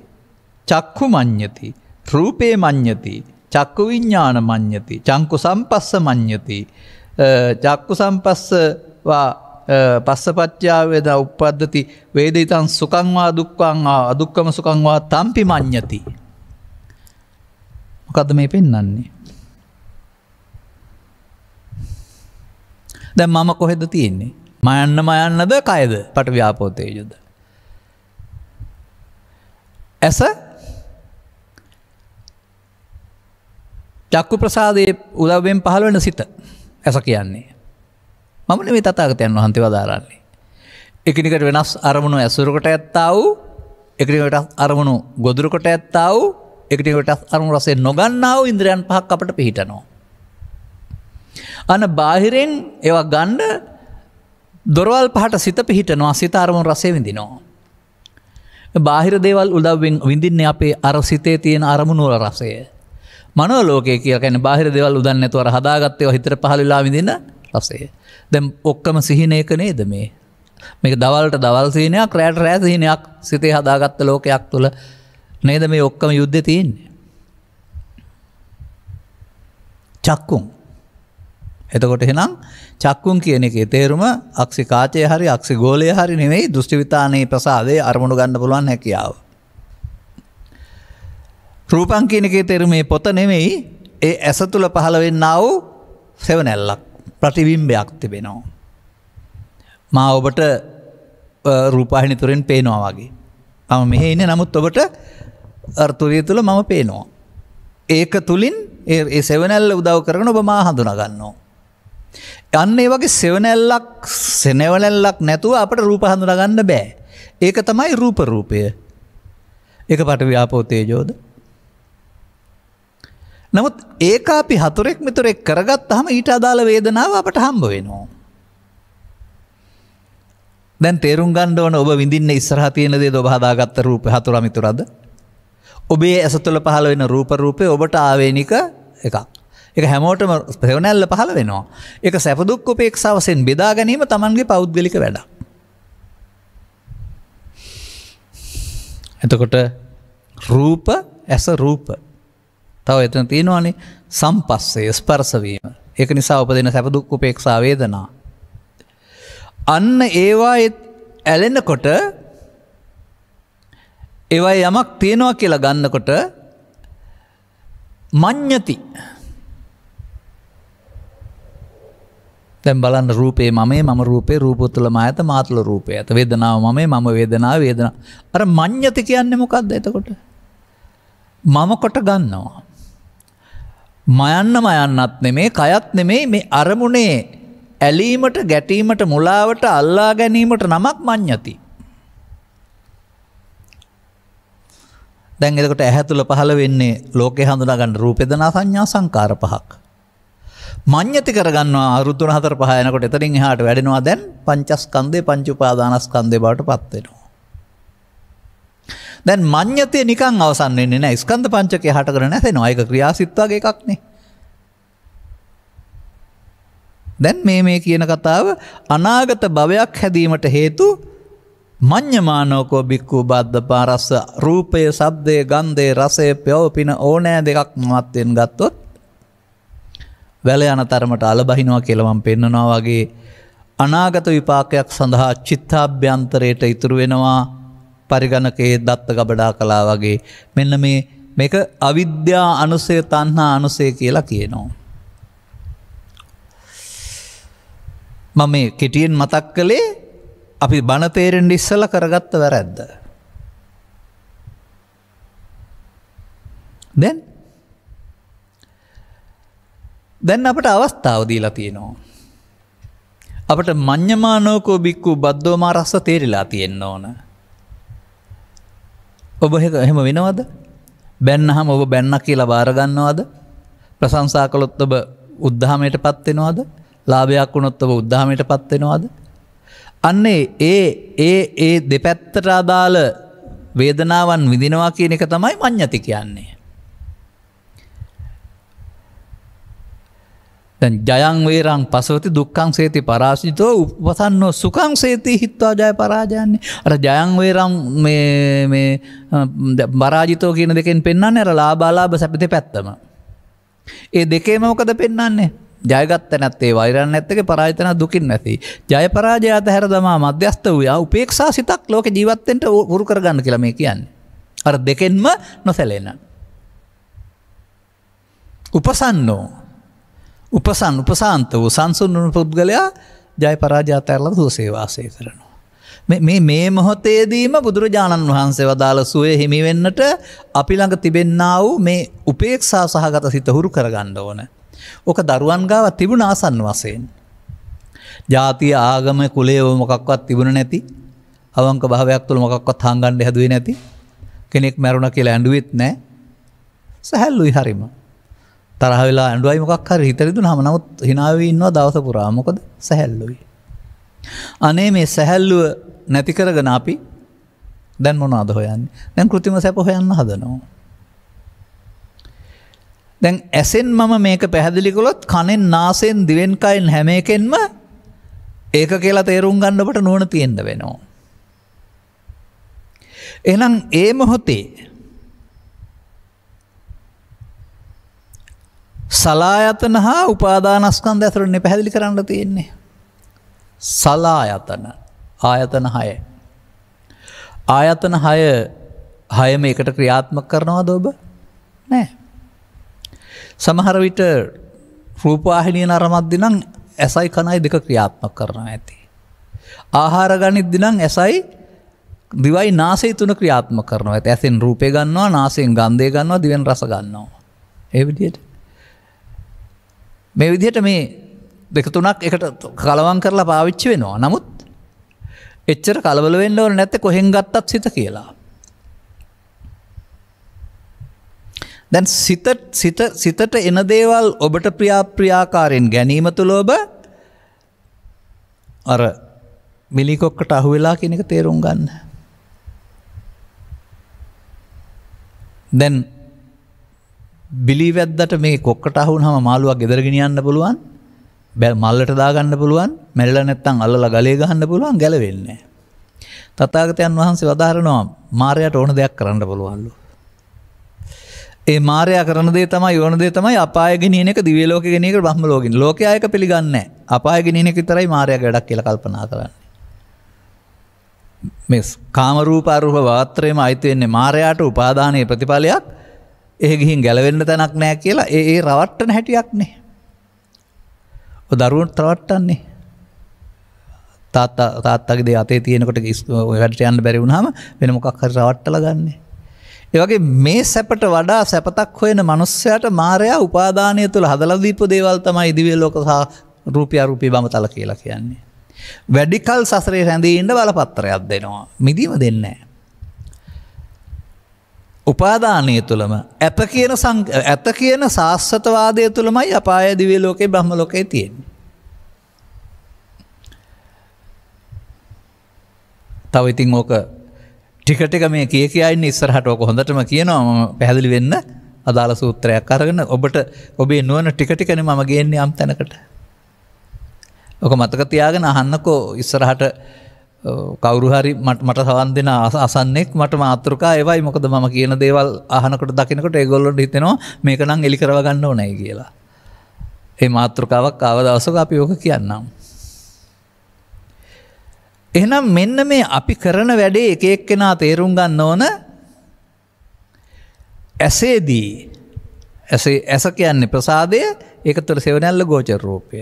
චක්කු මං්ඥති. රූපේ මං්ඥති චක්කු විඤ්ඥාන මං්ඥති චංකු සම්පස්ස මං්ඥති චක්කු සම්පස්සවා පස්සපච්චාවේද උපද්ධති වේද ඉතන් සුකංවා දුක්කංවා අදුක්කම සුකංවා තම්පි මං්ඥති. මොකද මේ පෙන්නන්නේ. දැ මම කොහෙද තියෙන්නේ. මයන්න මයන්නද කයද පට ව්‍යාපෝතයජුද. ඇස චක්කු ප්‍රසාදයේ උදවෙන් පහළවෙන සිත ඇස කියන්නේ. මමන මේ තතාගතයන් වහන්ත වදාරන්නේ. එකනිකට වෙනස් අරමුණු ඇසුරකට ඇත්තාව එකනිකට අරමුණු ගොදුරකට ඇත්තාව එකනිකට අරමුණ රසේ නොගන්නාව ඉන්ද්‍රයන් පහක් අපට පිහිටනවා. අන බාහිරෙන් ඒව ගණ්ඩ දොරවල් පහට සිත පිහිටනවා සිත අරමුණ රසේ විඳිනවා. බාහිර දේවල් උදවෙන් විඳින්නේ අපේ අර සිතේ තියෙන අරමුණුවල රසය. මනෝලෝක කියකන බාහිර දෙවල් උදන්නතුවර හදාගත්තය හිතර පහලලා විඳන්න රසේ. දැම් ඔක්කම සිහිනයක නේද මේ. මේක දවල්ට දවල් සිහිනයක් රෑට රෑසිහිනයක් සිතේ හදාගත්ත ලෝකයක් තුළ නේද මේ ඔක්කම යුද්ධ තියන්නේ. චක්කුම්. එතකොට හෙනම් චක්කුම් කියන එක තේරුම අක්සි කාචය හරි අක්සි ගෝලය හරි නෙවෙයි දෘෂ්ටිවිතානයේ ප්‍රසාදේ අරමුණු ගන්න පුළුවන් හැකියාව. රූපං කියන එකේ තෙරු මේ පොත නෙමෙයි ඒ ඇස තුළ පහළවෙන්නාව සෙවනැල්ලක් ප්‍රතිවිම්බයක් තිබෙනවා. මා ඔබට රූපාහිනි තුරෙන් පේනවා වගේ. මම මෙහෙ ඉන්න නමුත් ඔබට අර්තුරිය තුළ මම පේනවා. ඒක තුළින් ඒ සෙවනැල්ල උදව් කරන ඔබ මා හඳුනගන්නවා. යන්න ඒ වගේ සෙවනැල්ලක් සෙනවනැල්ලක් නැතුව අපට රූප හඳුනගන්න බෑ. ඒක තමයි රූපරූපය. එක පට ව්‍යාපෝතේජෝද නමුත් ඒක අපි හතුරෙක් මෙතුරෙක් කරගත් හම ඊට අදාළ වේදනාව අපට හම්බ වෙනවා. දැන් තේරුම් ගණ්ඩෝන ඔබ විඳින්න ඉස්සරහ තියෙන දේ ඔබහදාගත්ත රූප හතුරමිතුරද. ඔබේ ඇස තුළ පහළ වෙන රූපරූපය ඔබට ආවේනික එකක්. එක හැමෝටම පෙවනැල්ල පහළ වෙනවා. එක සැපදුක් උපේක්ෂාවසයෙන් බෙදා ගැනීම තමන්ගේ පෞද්ගලික වැඩ. එතකොට රූප ඇස රූප තව එතන තියෙනවානේ සම්පස්සේ ස්පර්සවීම. එක නිසා උපදින සැපදුක් උපේක්ෂා වේදනා. අන්න ඒවා ඇලෙනකොට ඒවයි යමක් තියෙනවා කියලා ගන්නකොට මං්ඥති තැම් බලන්න රූපේ මේ ම රූපේ රූපතුලම ඇත මාතුල රූපය ඇත වේදනාව මේ මම වේදනා වේදන අර මං්ඥති කියන්නේ මොකක්ද එතකොට මම කොට ගන්නවා මයන්න මයන්නත් නෙමේ කයත් නෙමේ මේ අරමුණේ ඇලීමට ගැටීමට මුලාවට අල්ලා ගැනීමට නමක් මං්ඥති. දැන්ගෙකට ඇහැතුළ පහළ වෙන්නේ ලෝකෙ හඳුනාගන්න රූපෙදනා සංඥා සංකාර පහක්. මං්ඥති කරගන්නවා අරුතුන හතර පහයනකොට එතරින් හාට වැඩෙනවා දැන් පංචස්කන්දේ පංචුපාදානස්කන්දේ බවට පත්වෙනවා. දැන් මං්්‍යතය නිකං අවසන්න්නේ නෑ ස්කන්ධ පංචකය හට කර නැති නොයක ක්‍රියාසිත්වගේ එකක්නේ. දැන් මේ මේ කියන කතාව අනාගත භවයක් හැදීමට හේතු මං්්‍යමානෝකෝ බික්කු බද්ධ පාරස්ස රූපය සබ්දය ගන්දේ රසය පයෝපින ඕනෑ දෙකක් මත්තයෙන් ගත්තොත් වැල යන තරමට අලබහිනවා කියලවම් පෙන්නනවා වගේ අනාගත විපාකයක් සඳහා චිත්තාභ්‍යන්තරයට ඉතුරු වෙනවා පරිගණකයේ දත්ත ගබඩා කලා වගේ මෙන්න මේ මේක අවිද්‍යා අනුසය තන්හා අනුසය කියලා කියනවා. මම මේ කෙටියෙන් මතක් කළේ අපි බණතේරෙන්ට ඉස්සල කරගත්ත වැරැද්ද. දැන් දැන් අපට අවස්ථාව දීලා තියෙනවා. අපට මං්්‍යමානෝකෝ බික්කු බද්ධෝමා රස්ස තේරිලා තියෙන්න ඕන. ඔබ එහෙම වෙනවද බැන්නහම ඔබ බැන්න කියලා බාරගන්නවාද ප්‍රසංසා කළොත් ඔබ උද්ධහමයට පත්වෙනවාද ලාභයක් වුණොත් ඔබ උද්ධහමයට පත්වෙනවාද අන්නේ ඒ ඒ ඒ දෙපැත්තට අදාළ වේදනාවන් විදිනවා කියන එක තමයි මං්ඥති කියන්නේ ජයංවේරං පසවති දුක්කං සේති පරාශිතෝ උපසන්නෝ සුකං සේති හිත්වා ජය පරාජයන්නේ අර ජයංවේරම් බරාජිතෝ කියන දෙකෙන් පෙන්න්න ඇර ලාබාලාබ සැපිති පැත්තම. ඒ දෙකේමෝකද පෙන්න්නන්නේ ජයගත්ත නැත්තේ වෛරන්න ඇත්තක පරාජතන දුකින් නැති. ජය පරාජයාත හැර දමා මධ්‍යස්ත වයා උපේක්ෂා සිතක් ලෝක ජීවත්තෙන්ට උරු කරගන්න කියලමේ කියන්න. අර දෙකෙන්ම නොසැලෙන. උපසන්නෝ උපසන් උපසාන්ත වූ සංසුන්ුණු පුද්ගලයා ජය පරාජාතඇරල හෝ සේවාසය කරනවා. මේ මේ මොහොතේදීම බුදුරජාණන් වහන්සේ වදාළ සුවය හිමිවෙන්නට අපි ළඟ තිබෙන්න්නා වූ මේ උපේක්ෂා සහගත සිත හුරු කරගණ්ඩ ඕන. ඕක දරුවන් ගාව තිබුණ ආසන් වසයෙන්. ජාතිය ආගම කුලේව මොකක්වත් තිබුණ නැති අවංක භාවයක් තුළ මොකක්වත් හංගන්ඩ හැදුවේ නැති කෙනෙක් මැරුණ කියලා ඇඩුවත් නෑ සැහැල්ලුයි හරිම. තරහ වෙලා ඇඩුවයි මොකක් හරි හිතරිදු හම නමුත් හිනාවන්නවා දවස පුරා මොකද සැහැල්ලුයි. අනේ මේ සැහැල්ලුව නැති කරගෙන අපි දැන් මොන අද හොයන්න දැන් කෘතිම සැප හොයන්න හදනවා. දැන් ඇසෙන් මම මේක පැහැදිලිකොළොත් කනෙන් නාසයෙන් දිවෙන්කයින් හැම එකෙන්ම ඒක කියලා තේරුම් ගන්නට නුවන තියෙන්ද වෙනවා. එනම් ඒ මොහොතේ සලායතන හා උපාදානස්කන්ද ඇතුරන්නේ පැහැදිලි කරන්න තියෙන්නේ. සලායතන ආයතන හය. ආයතන හය හයම එකට ක්‍රියාත්මක කරනවා දෝබ නෑ. සමහර විට රූපාහිනිය නරමද්දි නම් ඇසයි කනයි දෙක ක්‍රියාත්මක කරනවා ඇති. ආහාර ගනිද්දි නම් ඇසයි දිවයි නාසේ තුන ක්‍රියාත්ම කරනවා ඇති ඇසෙන් රූපය ගන්නවා නාසයෙන් ගන්ධය ගන්නවා දිවෙන් රස ගන්නවා. ඒ විදියට. මේ විදිහට මේ දෙක තුනක් එකට කලවන් කරලා පාවිච්චි වෙනවා නමුත් එච්චර කලබල වෙන්න ඕන නැත කොහෙන් ගත්තත් සිත කියලා. දැන් සිතට එන දේවල් ඔබට ප්‍රියාප්‍රියාකාරයෙන් ගැනීම තුළ ඔබ අර මිලිකොක්කට අහු වෙලා කෙනෙක තේරුම් ගන්න. දැන් බිලිවැද්දට මේ කොක්කට අහුනහම මාළුවක් ගෙදරගෙනියන්න පුළුවන් බැල් මල්ලට දාගන්න පුළුවන් මැරිල නැත්තං අල්ල ගලේ ගහන්න පුළුවන් ගැලවෙන්නේ. තතාගතයන් වහන්සේ වදාරනවා මාරයට ඕන දෙයක් කරන්න පුළුවන්ලු. ඒ මාරය කරනදේ තම යෝනදේ තමයි අපායගෙනන එක දිවලෝක ගෙනක බහමලෝගින් ලෝකයක පිළිගන්න අපායගෙනන එක තරයි මාරය ගඩක් කියල කල්පනා කරන්න. මෙස් කාමරූපාරූප වාත්‍රයම අයිතිවෙන්නේ මාරයාට උපාධානය ප්‍රතිඵලයක් ඒ ගිහින් ගැලවෙන්න තැනක් නෑ කියලා ඒ රවට්ටන හැටියක්නේ. දරුවන්ට රවට්ටන්නේ. තාත්තා තාත්තගේ දේ අතේ තියෙනකොට වැඩට යන්න බැරි වුණාම වෙන මොකක් හරි රවට්ටල ගන්නේ. ඒ වගේ මේ සැපට වඩා සැපතක් හොයන මිනිස්සයාට මායя උපාදානය තුළ හදලා දීපු දේවල් තමයි දිව්‍ය ලෝක සහ රූපී අරූපී බඹතල කියලා කියන්නේ. වැඩිකල් සසරේ රැඳී ඉන්න බලපත්‍රයක් දෙනවා. මිදීම දෙන්නේ නැහැ. උපාදානය තුළම ඇත කියන ඇත කියන ශාස්ත්‍රවාදය තුළමයි අපාය දිවිය ලෝකේ බ්‍රහ්ම ලෝකේ තියෙන්නේ. තව ඉතින් ඕක ටිකටක මේ කිය කියන්න ඉස්සරහට ඕක හොඳටම කියනවා ම පැහැදිලි වෙන්න අදාළ සූත්‍රයක් අරගෙන ඔබට ඔබේ නුවන ටිකටිකන මම ගේන්නේ අම් තැනකට. ඕක මතක තියාගෙන අහන්නකෝ ඉස්සරහට කවරුහරි මට සවන් දෙෙන අසන්නෙක් මට මාතෘකා ඒවයි මොකද ම කියන දේවල් අහනකට දකිනකට ඒගොල්ලොට හිතෙනවා මේක නම් එලිකරවගන්න ඕනෑ කියලා. ඒ මාතෘකාවක් අවදවසක අපි යෝක කියන්නම්. එහනම් මෙන්න මේ අපි කරන වැඩේ එකෙක් කෙනා තේරුම් ගන්න ඕන ඇසේදී ඇස කියන්නේ ප්‍රසාදය එක තුළ සෙවනැල්ල ගෝචර රූපය.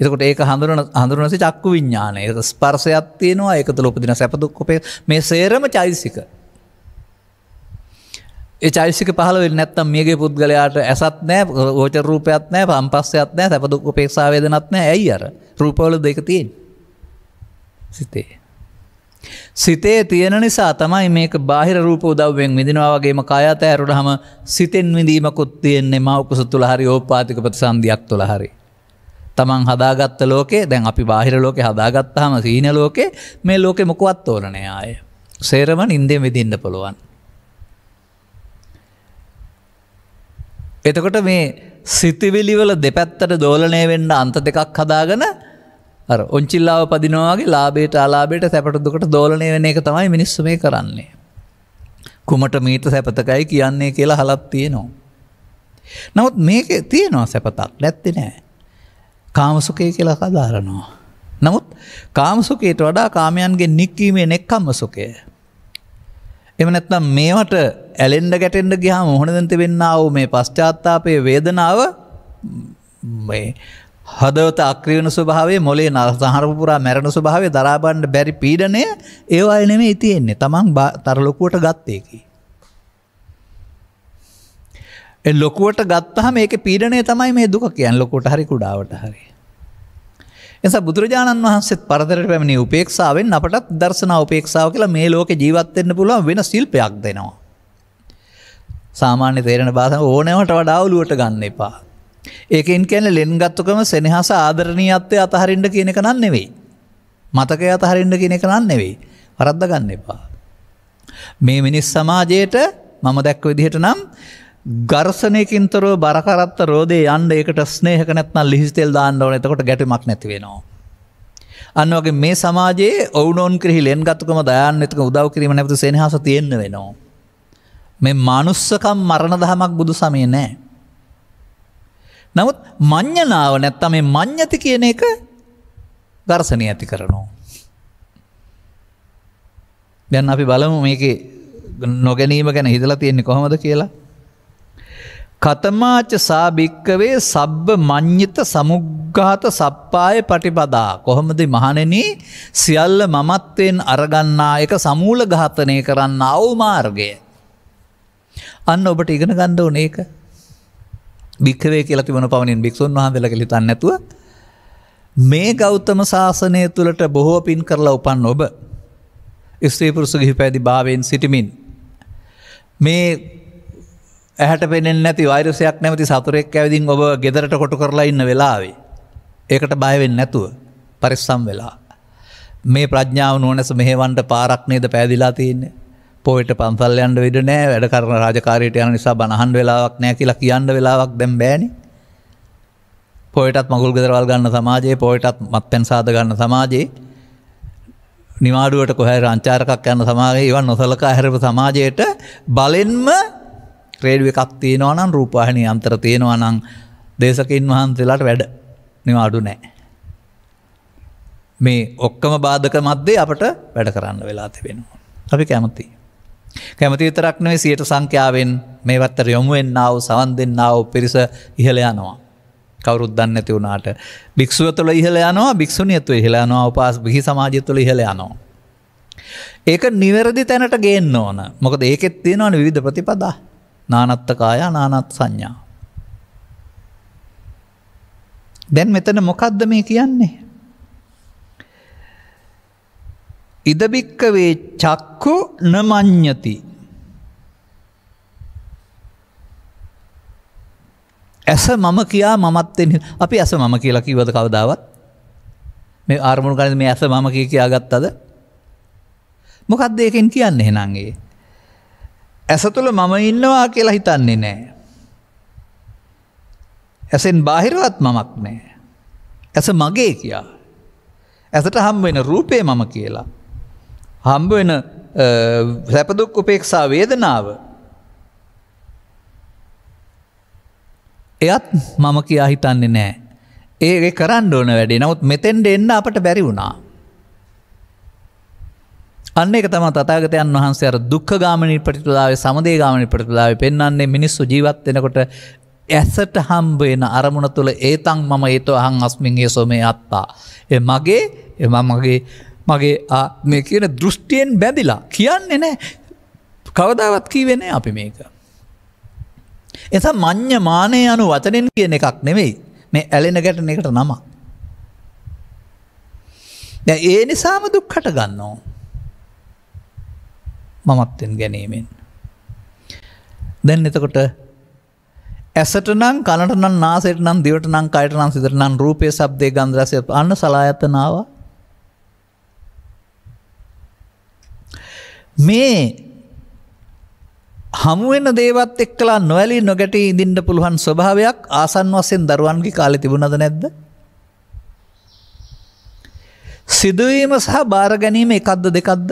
එතකොට ඒක හඳුරන හඳුරනසි චක්කු විඤ්ඥාන ඒක ස්පර්සයක් තියෙනවා එකතු ලොපදින සැපදුක්කොපේ මේ සේරම චයිසික. ඒ චයිසික පහලවෙල් නැත්තම් මේගේ පුද්ගලයාට ඇසත් නෑ ෝච රූපයත් නෑ පම්පස්සයක් නෑ සැපදුක් උපේක්ෂාවේදනත් නෑ ඇයි අර රූපවල දෙක තියෙන් සිතේ. සිතේ තියෙන නිසා තමයි මේක බාහිර රූප උදව්වෙන් විදිනවාගේම කායාත ඇරුට හම සිතෙන් විඳීමකුත් තියෙන්නේ මවකුසු තුළ හරි ඕපාතික ප්‍රතිසන්ධයක් තුළ හරි. තමන් හදාගත්ත ලෝකේ දැන් අපි බාහිර ලෝකෙ හදාගත්තාම සීන ලෝකේ මේ ලෝකෙ මොකුවත් ඕනනය ආය. සේරම ඉන්දේ විදින්න පුළුවන්. එතකොට මේ සිතිවිලිවල දෙපැත්තට දෝලනය වෙන්න අන්ත දෙකක් හදාගෙන ඔංචිල්ලාව පදිනවාගේ ලාබේට අලාබේට සැපට දුකට දෝලනය වෙන එක තමයි මිනිස්සු මේ කරන්නේ. කුමට මීට සැපතකයි කියන්නේ කියලා හලත් තියනවා. නමුත් මේක තියනවා සැපතක් නැත්ති නෑ. කාමසුකය කියලා කදාරනවා. නමුත් කාමසුකයට වඩා කාමයන්ගේ නික්කීමේ නෙක්කම්ම සුකය. එමනැත්නම් මේවට ඇලෙන්ඩ ගැටෙන්ඩ ගිහා මොහොනදන්ති වෙන්නාව මේ පශ්චාත්තාපය වේදනාව හදවත අක්‍රියවන ස්වභාවේ මොලේ නල් සහරපුරා මැරණ ස්වභාවේ දරාබන්ඩ බැරි පීඩනය ඒවා එනෙම ඉතියෙන්නේ තමන් තරලොකුවට ගත්තයකි. ලොකුවට ගත්තහම ඒක පීඩනය තමයි මේ දුක කියන් ලොකුට හරි කුඩාවට හරි. එස බුදුරජාණන් වහන්සේත් පරදරට පැමිණි උපේක්ෂාවෙන් අපටත් දර්ශන උපේක්ෂාව කියලා මේ ලෝක ජීවත්වෙන්න පුළුවන් වෙන ශිල්පයක් දෙනවා. සාමාන්‍ය තේරෙන බාස ඕනෑවට වඩාවලුවට ගන්න එපා. ඒකෙන් කැන ලෙන්ගත්තුකම සෙනහස ආදරණීයත්වය අතහරින්ට කියන එක නන් නෙවෙයි. මතකය අතහරින්ට කියන එක නන් නෙවෙයි වරද්ද ගන්න එපා. මේ මිනිස් සමාජයට මම දැක්ව විදිහට නම් ගර්සනයකින්තරව බරකරත්ත රෝදේ යන්න එකට ස්නේහක නැත්නම් ලිහිස්තෙල් දාන්න ඕන එතකොට ගැටමක් නැතිවෙනවා. අන්න වගේ මේ සමාජයේ ඔවුනෝන් කිරහි ලෙන් ගත්තුකම දයන්න එතක උදව් කිරීම නැතු සෙනහස තියෙන්න වෙනවා. මේ මනුස්සකම් මරණ දහමක් බුදු සමය නෑ. නමුත් මං්ඥනාව නැත්තම මේ මං්ඥති කියන එක ගර්සනය ඇති කරනවා. දැන් අපි බලමු මේක නොගැනීම ගැන හිදලා තියෙන්නේ කොහොමද කියලා කතමාච සාභික්කවේ සබ්බ මං්්‍යත සමුග්ඝාත සප්පාය පටිපදා. කොහොමද මහනෙන සියල්ල මමත්වයෙන් අරගන්නා එක සමූල ඝාතනය කරන්න අවමාර්ගය. අන්න ඔබට ඉගෙන ගණ්ඩ ඕනේක භික්කවේ කියලති වන පවනින් භික්ෂන් වහන්දල කලිතන්න නැතුව. මේ ගෞතම ශාසනය තුළට බොහෝ පින් කරලා උපන් ඔබ ස්ත්‍රීපුරුසු ගිහිපැදි භාවයෙන් සිටිමින්. මේ ඇහට පෙනෙන් නැති වෛරසයක් නැමති සතුරෙක් ඇවිදින් ඔබ ගෙදරට කොටු කරලා ඉන්න වෙලාවේ. ඒකට බයවෙන් නැතුව පරිස්සම් වෙලා. මේ ප්‍රඥාව නුවනැස මෙහෙවන්ට පාරක් නේද පැදිලා තියන්නේ. පොයට පන්සල් යන්ඩ විඩ නෑ වැඩ කරන රාජකාරයට යන නිසා බණහන් වෙලාවක් නෑ කියලා කියන්න වෙලාවක් දැම් බෑනි. පොයටත් මගුල් ගෙදරවල් ගන්න සමාජයේ පොයටත් මත් පැන් සාද ගන්න සමාජයේ නිවාඩුවට කොහැ රංචාරකක් යන්න සමාගේ ඒවන් නොසලකා හැරප සමාජයට බලෙන්ම ක්‍රේඩුව එකක් තියෙනවනම් රූපාහණී අන්තර තියෙනවා නං දේශකින් වහන්සේලාට වැඩ නිවාඩු නෑ. මේ ඔක්කම බාධක මද්දේ අපට වැඩ කරන්න වෙලා තිබෙනවා. අපි කැමති. කැමති තරක්නේ සියට සංඛ්‍යාවෙන් මේ වත්තර යොමු වෙන්නාව සවන් දෙන්නාව පිරිස ඉහළ යනවා. කවරුද්දන්න ඇති වුණාට භික්ෂුව තුළ ඉහළ යනවා භික්ෂුණියතු ඉහළ යනවා උපාස බිහි සමාජය තුළ ඉහළ යනවා. ඒක නිවැරදි තැනට ගේන්න ඕන මොකද ඒකෙත් තියෙනවන විධ ප්‍රතිපදා. නානත්තකාය නානත් සංඥා. දැන් මෙතන මොකක්ද මේ කියන්නේ. ඉදභික්කවේ චක්කු නමං්ඥති. ඇස මම කියා මමත්තෙන් අපි ඇස මම කියලා කිවද කවදාවත් මේ ආර්මුණ කලද මේ ඇස මම කිය කියා ගත්තද මොකක්ද ඒකෙන් කියන්න හෙනන්ගේ ඇස තුළ මම ඉන්නවා කියලා හිතන්නේ නෑ. ඇසෙන් බාහිරවත් මමක් නෑ. ඇස මගේ කියා. ඇසට හම්බ වෙන රූපය මම කියලා. හම්බ වෙන සැපදුක් උපේක්ෂා වේදනාව. එයත් මම කියා හිතන්නේ නෑ. ඒ කරන්න ඕන වැඩේ නවත් මෙතෙන්ට එන්න අපට බැරි වුණා. අන්න එක තම තතාගතයන් වහන්සේ අර දුක්ඛගාමනී ප්‍රතිතුලාව සමදේගාමනි ප්‍රතිතුලාව පෙන්න්නේ මිනිස්සු ජීවත් වෙනකොට ඇසට හම්බේන අරමුණ තුළ ඒතන් මම ඒතු අහන් අස්මින්ගේ සොමේ අත්තා. එ මගේ එම මගේ මගේ මේ කියන දෘෂ්ටියෙන් බැඳිලා කියන්න එනෑ කවදාවත් කීවෙන අපි මේක. එස මං්්‍ය මානය යනු වචනෙන් කියන එකක් නෙවෙයි මේ ඇලෙන ගැටන එකට නමක්. ඒ නිසාම දුක්කට ගන්නවා. මමත්වෙන් ගැනීමෙන්. දැන් එතකොට ඇසට නම් කනට නම් නාසට නම් දිවට නම් කයට නම් සිදර නම් රූපය සබ්දය ගන්ද්‍රසය අන්න සලායතනාව මේ හමුවෙන දේවත් එක්කලා නොවැලි නොගැටී ඉදින්ට පුළුවන් ස්වභාවයක් ආසන් වසයෙන් දරුවන්ගේ කාලෙ තිබුණද නැද්ද. සිදුවීම සහ බාර ගැනීම එකක්ද දෙකක්ද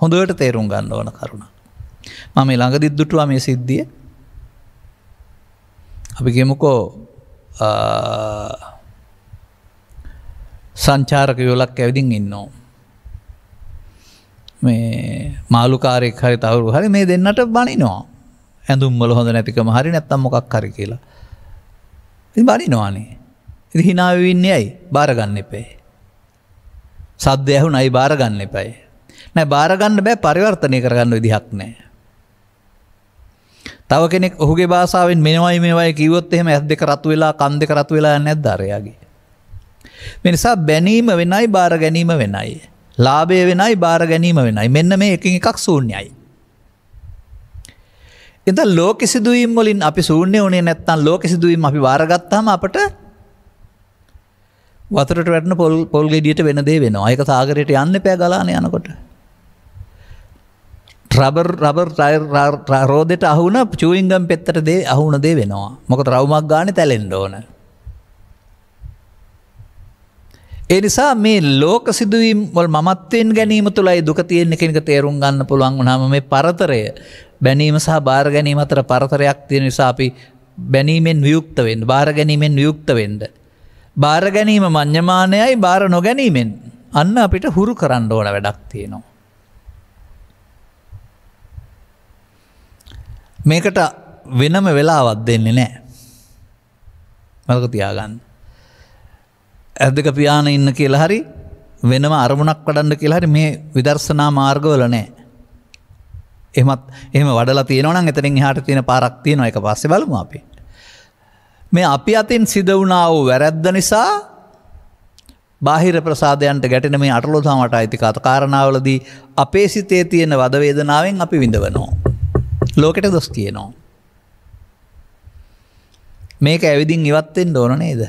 හොඳට තේරුම් ගන්න ඕන කරුණ. මම ළඟදිත් දුටුවා මේ සිද්ධිය අපි ගෙමුකෝ සංචාරක යොලක් ඇවිදිින් ඉන්නෝ. මේ මාළුකාරෙක් හරි තවරු හරි මේ දෙන්නට බනිනවා ඇඳුම්වල හොඳ නැතිකම හරි නැත්තම් මොකක් හරි කියලා. බනි නොවානේ ඉදි හිනාවවෙන්නේ ඇයි බාරගන්න එපේ. සද්‍ය ඇහු නයි බාරගන්න එපයි නෑ බාරගන්න බෑ පරිවර්තනය කරගන්න විදිහක් නෑ. තව කෙනෙක් ඔහුගේ බාසාාවෙන් මෙනවයි මේවයි කිවොත් එහෙම ඇත් දෙක රතු වෙලා කන් දෙක රතු වෙලා නැත් දරයාගේ. මිනිසා බැනීම වෙනයි බාර ගැනීම වෙනයි. ලාබය වෙනයි බාර ගැනීම වෙනයි මෙන්න මේ එකින් එකක් සූන්‍යයි. එත ලෝක සිදුවීම් වලින් අපි සූන්‍ය ඕනේ නැත්තන් ලෝක සිදුවීම අපි වාරගත්තාම අපට වතරට වැටන පොල් පොල් ගෙඩියට වෙනදේ වෙන අයක සාගරයට යන්න පෑ ගලාන යනකොට. රබර් රබර් ටයර් රෝදෙට අහුන චූයිංගම් පෙත්තට දේ අහුන දේ වෙනවා මොක රවමක් ගාන තැලෙන්ඩ ඕන. එනිසා මේ ලෝක සිදුවීම් වල් මත්වෙන් ගැනීම තුළයි දුක තියෙන්නේ කෙනෙක තේරුම් ගන්න පුළුවන් වුණහම මේ පරතරය බැනීම සහ භාර ගැනීම අතර පරතරයක් තියෙන නිසා අපි බැනීමෙන් වියුක්තවෙන් භාර ගැනීමෙන් වියුක්තවෙන්ඩ. භාර ගැනීම මං්්‍යමානයයි භාර නොගැනීමෙන් අන්න අපිට හුරු කරන්න ඕන වැඩක් තියෙනවා. මේකට වෙනම වෙලාවත් දෙන්නේ නෑ. මල්ක තියාගන්න. ඇදක පියාන ඉන්න කියලා හරි වෙනම අරමුණක් වඩන්න කියලා හරි මේ විදර්ශනා මාර්ගවල නෑ. එමත් එම වඩල තියනවන එතරින් හාට තියෙන පාරක් තියෙන එක පස්සෙ බලම අපි. මේ අපි අතින් සිද වුණා වූ වැරැද්ද නිසා බාහිර ප්‍රසාධයන්ට ගැටන මේ අටලොතාමට අයිතිකාත කාරණාවලදී අපේ සිතේ තියෙන වදවේදනාවෙන් අපි විඳවනවා. ලෝකෙට දොස් කියනවා. මේක ඇවිදින් ඉවත්තෙන් ඕන නේද.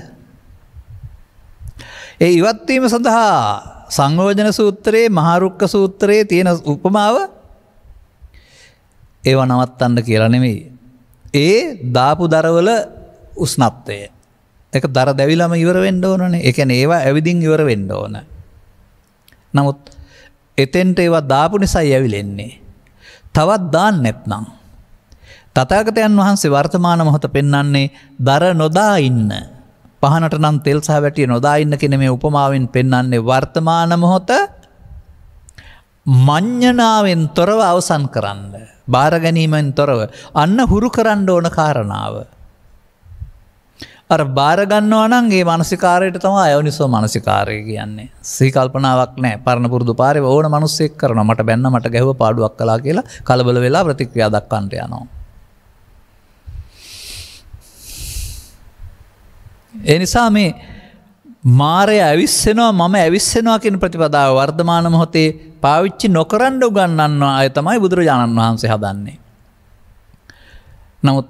ඒ ඉවත්වීම සඳහා සංයෝජන සූත්‍රයේ මහාරුක්ක සූත්‍රයේ තියෙන උපමාව ඒව නවත්තන්න කියලා නෙමෙයි. ඒ දාපු දරවල උස්නත්වය. එක දර දැවිලම ඉවර වෙන්න ඕනන එක ඒවා ඇවිදින් ඉවර වෙන්න ඕන. නමුත් එතෙන්ට ඒවා දාපු නිසයි ඇවිලෙන්නේ. තවත් දාන්න නැත්නම්. තතාගතයන් වහන්සේ වර්තමාන මොහොත පෙන්නන්නේ දර නොදා ඉන්න. පහනට නම් තෙල්සා වැටිය නොදා ඉන්න කෙන මේ උපමාවෙන් පෙන්නන්නේ වර්තමාන මොහොත මං්ඥනාවෙන් තොරව අවසන් කරන්න. භාරගැනීමෙන් තොරව අන්න හුරු කරන්න ඕන කාරණාව. අ භාරගන්නවනන්ගේ මනසිකාරයට තම අයවනිසෝ මනසිකාරය කියන්නේ සීකල්පනාවක් නෑ පරණපුරදු පාරය ඕන මනුස්සෙක් කරන මට බැන්න මට ගැව පාඩුවක් කලා කියලා කලබල වෙලා ප්‍රතික්‍රියා දක්කන්ට යනවා. ඒ නිසා මේ මාරය ඇවිස්සෙනවා මම ඇවිස්සෙනවා කියෙන ප්‍රතිපදාව වර්ධමාන මොහොතේ පාවිච්චි නොකරන්ඩ උගන්නවා අය තමයි බුදුරජාණන් වහන්සේ හදන්නේ. නමුත්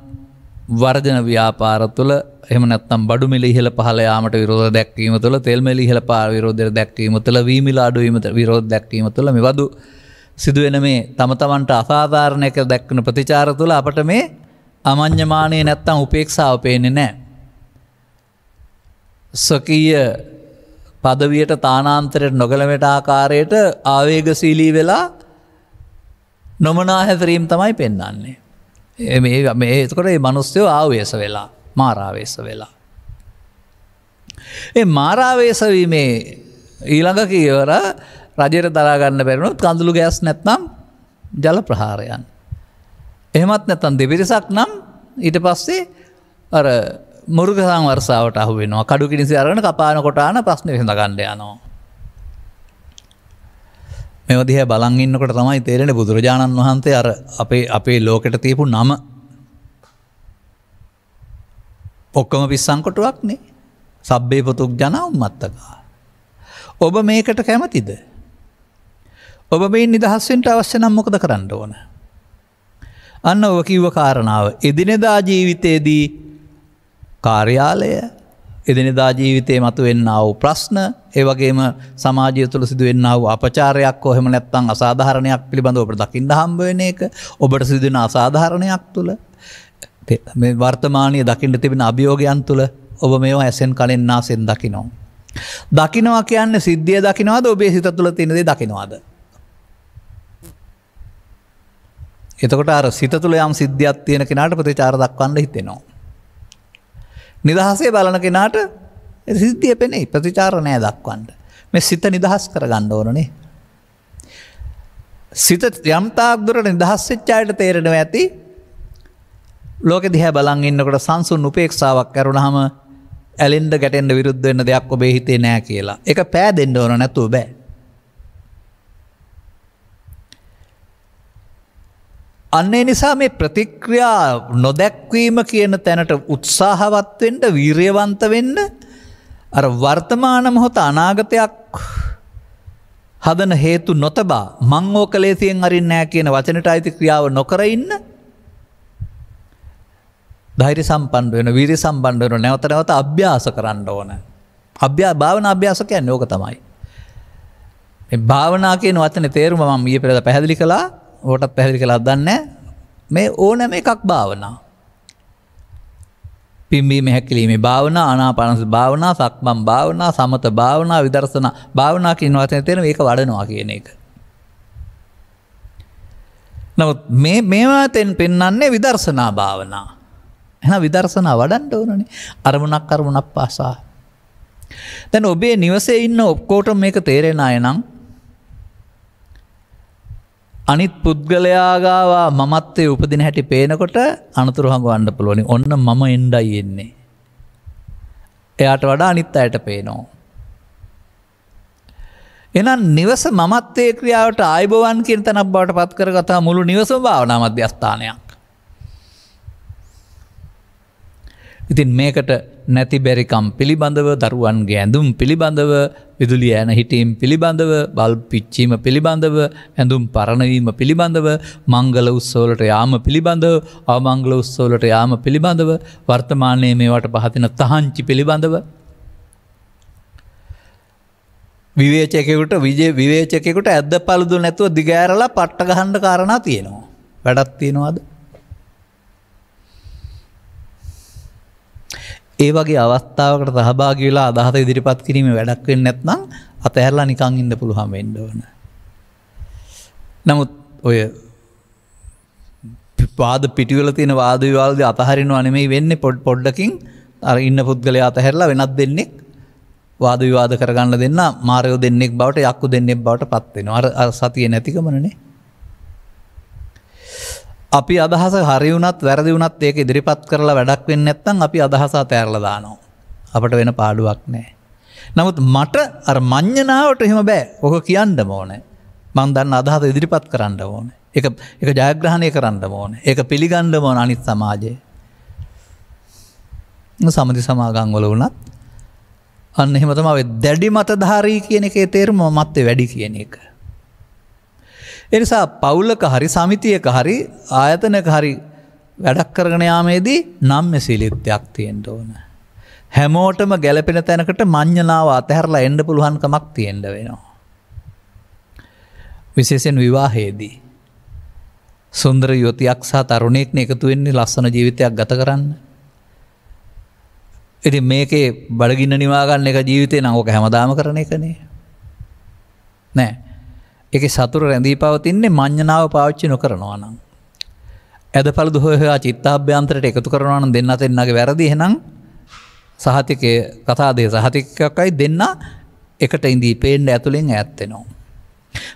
වර්ජන ව්‍යාපාර තුළ එම නැත්තම් බඩු මිලිහිල පහලයාමට විරෝධ දැක්වීම තුළ තෙල්මෙලි හිල පා විරෝධර දැක්වීම තුළ වීමිලාඩුවීම විරෝධ දැක්වීම තුළ මෙවදු සිදුවෙන මේ තම තමන්ට අසාධාරණයක දැක්වන ප්‍රතිචාර තුළ අපට මේ අමං්්‍යමානය නැත්තම් උපේක්ෂාව පේන්නේ නෑ. ස්වකීය පදවියට තානාන්තරයට නොගලමට ආකාරයට ආවේගශීලී වෙලා නොමනා හැතරීම් තමයි පෙන්න්නන්නේ. ඒතකොට ඒ මනුස්්‍යයෝ ආවේශ වෙලා මාරාවේශ වෙලා. ඒ මාරාවේශවීමේ ඊළඟ කියවර රජයට දරාගන්න බැරුණුත් කඳුළු ගෑස් නැත්නම් ජල ප්‍රහාරයන්. එහෙමත් නැතන් දෙපිරිසක් නම් ඊට පස්සේ මුර්ග සංවර්සාාවට අහු වෙනවා කඩු කිනිසි අරන කපාන කොටාන ප්‍රශ්න විඳකණ්ඩයනවා. මෙවදිහ බලංගන්නකට තමයි තේරෙන බුදුරජාණන් වහන්සේ අර අපේ අපේ ලෝකෙට තියපු නම ඔක්කම පිස්සංකොටුවක්නේ සබ්බේ පොතුක් ජන උම්මත්තකා. ඔබ මේකට කැමතිද. ඔබ මේ නිදහස්සෙන්ට අවශ්‍ය නම් මොකද කරන්න ඕන. අන්න ඔව කිව්ව කාරණාව එදිනෙදා ජීවිතයේදී කාර්යාලය එදිනෙදා ජීවිතය මතු වෙන්නාව ප්‍රශ්න ඒවගේම සමාජය තුළ සිදුවෙන්නාව අපචාරයක් කොහෙම නැත්තං අසාධාරණයක් පිළිබඳ ඔබට දකිින්ට හම්බවෙන එක ඔබට සිදුන අසාධාරණයක් තුළ වර්තමානය දකිින්ට තිබෙන අභියෝගයන් තුළ ඔබ මේෝ ඇසෙන් කලෙන්න්නා සෙන් දකිනවා. දකිනවා කියන්න සිද්ධිය දකිනවාද ඔබේ සිත තුළ තිනද දකිනවාද. එතකොට අර සිත තුළ යම් සිද්ධියත් තියෙන කෙනට ප්‍රතිචාර දක්වන්න හිතෙනවා. නිදහසේ බලන කෙනාට සිද්ධිය පෙනෙයි ප්‍රතිචාරණය දක්වන්ට. මෙ සිත නිදහස් කර ගණ්ඩ ඕනනේ. සිත යම්තාක්දුරට නිදහස්සච්චායට තේරෙනව ඇති ලෝක දිහැ බලන් ඉන්නකට සංසුන් උපේක්ෂාවක් කරුණහම ඇලෙන්ඩ ගැටෙන්ඩ විරුද්ධ වෙන්න දෙයක් ඔබේ හිතේ නෑ කියලා. එක පෑ දෙන්න ඕන නැතුව බෑ. අන්න නිසා මේ ප්‍රතික්‍රියා නොදැක්වීම කියන තැනට උත්සාහවත්වෙන්ට වීරයවන්ත වෙන්න අර වර්තමාන මොහොත අනාගතයක් හදන හේතු නොතබා මං ඕක ලේසියෙන් අරින් නෑ කියන වචනට අයිති ක්‍රියාව නොකර ඉන්න ධෛර්ය සම්පන්න වෙන වීරි සම්බන්ධ වෙන නැවත නැවත අභ්‍යාස කරන්න ඕන. අභ්‍යා භාවනා අභ්‍යාස කියන්නේ ඕක තමයි. මේ භාවනා කියන වචනේ තේරුම මම ඊයේ පෙරේදා පැහැදිලි කළා. ඕටත් පැහැදිි කලා දන්න මේ ඕනම එකක් භාවනා පිම්බීම හැකිලීමේ භාවනා ආනාපානස භාවනා සක්මන් භාවනා සමත භාවනා විදර්ශන භාවනා කියන වචන තෙන ඒක වඩනවා කියන එක. නමුත් මේ මේවාතෙන් පෙන්නන්නේ විදර්ශනා භාවනා. එන විදර්ශනා වඩන්ට ඕනන අරමුණක් අරමුණක් පාසා. තැන් ඔබේ නිවසේ ඉන්න ඔක්කෝට මේක තේරෙන අයනම් අනිත් පුද්ගලයාගාවා මමත්තේ උපදින හැටි පේනකොට අනතුරු හඟවන්න පුළුවනි ඔන්න මම එන්ඩයි එන්නේ. එයාට වඩා අනිත් අයට පේනෝ. එනම් නිවස මත්තේ ක්‍රියාවට අයිබවන් කිය තනක් බවට පත් කර කතා මුළු නිවස භාවනා මධ්‍යස්ථානයක්. ඉතින් මේකට නැති බැරිකම් පිළිබඳව දරුවන්ගේ ඇඳුම් පිළිබඳව විදුලි ඇන හිටීම් පිළිබඳව බල් පිච්චීම පිළිබඳව ඇඳුම් පරණවීම පිළිබඳව මංගල උත්සවලට යාම පිළිබඳව අවමංගල උත්සවලට යාම පිළිබඳව වර්තමානයේ මේවට පහතින තහංචි පිළිබඳව විවේචකෙකුට විජේ විවේචකෙකුට ඇද පළුදු නැතුව දිගෑරලා පට්ට ගහන්ඩ කාරණා තියෙනවා වැඩත් තියෙනවාද ඒ වගේ අවස්ථාවකට සහභාගි වෙලා අදහස ඉදිරිපත් කිරීම වැඩක් වෙන්න නැත්නම් අතහැරලා නිකං ඉන්න පුළුවන් වෙන්න ඕන. නමුත් ඔය පාද පිටිවල තියෙන වාද විවාල්ද අතහරිනවා නෙමෙයි වෙන්නේ පොඩ් පොඩ්ඩකින් අර ඉන්න පුද්ගලයා අතහැරලා වෙනත් දෙන්නෙක් වාද විවාද කරගන්න දෙන්න මාරයෝ දෙන්නෙක් බවට යක්කු දෙන්නෙක් බවට පත්වෙන අර සතිය නැතිකමනනේ අපි අදහස හරිවුනත් වැරදි වුනත් ඒක ඉදිරිපත් කරලා වැඩක් වෙන්න ඇත්තන් අපි අදහසා තෑරලදානෝ. අපට වෙන පාඩුවක් නෑ. නමුත් මට අර මං්්‍යනාවට එහෙම බෑ ඕක කියන්න මෝන මන්දන්න අදහස ඉදිරිපත් කරන්න ඕන. එක ජයග්‍රහණය කරන්න ඕන ඒක පිළිගණ්ඩ මෝන අනිත් සමාජයේ. සමධි සමාගංගොල වුණත් අන්න එහෙමතම දැඩි මතධාරී කියන එක තේරුම මත්තේ වැඩි කියන එක. එනිසා පවුල්ලක හරි සමිතියක හරි ආයතනක හරි වැඩක් කරගනයාමේදී නම් මෙසිලිත්යක් තියෙන්ට ඕන. හැමෝටම ගැලපෙන තැනකට මං්්‍යනාව අතහැරලා එන්ඩ පුළුවන්කමක් තියෙන්ඩ වෙනවා. විශේෂෙන් විවාහේදී. සුන්දර යොතියක් සහ තරුණෙක්න එකතුවෙන්නේ ලස්සන ජීවිතයක් ගත කරන්න. එති මේකේ බඩගින්න නිවාගන්න එක ජීවිතය නංගෝක හැමදාම කරන එකනේ. නෑ එක සතුර රැඳී පවතින්නේ මං්ඥනාව පාච්චි නොකරනවා නම්. ඇද පල දුහයා චිත්තාභ්‍යන්තරයට එකතු කරනවාන දෙන්න තෙන්නගේ වැරදි හෙනම් සහතික කතාදේ සහතිකකයි දෙන්න එකට ඉදී පේන්ඩ ඇතුළෙන් ඇත්තෙනවා.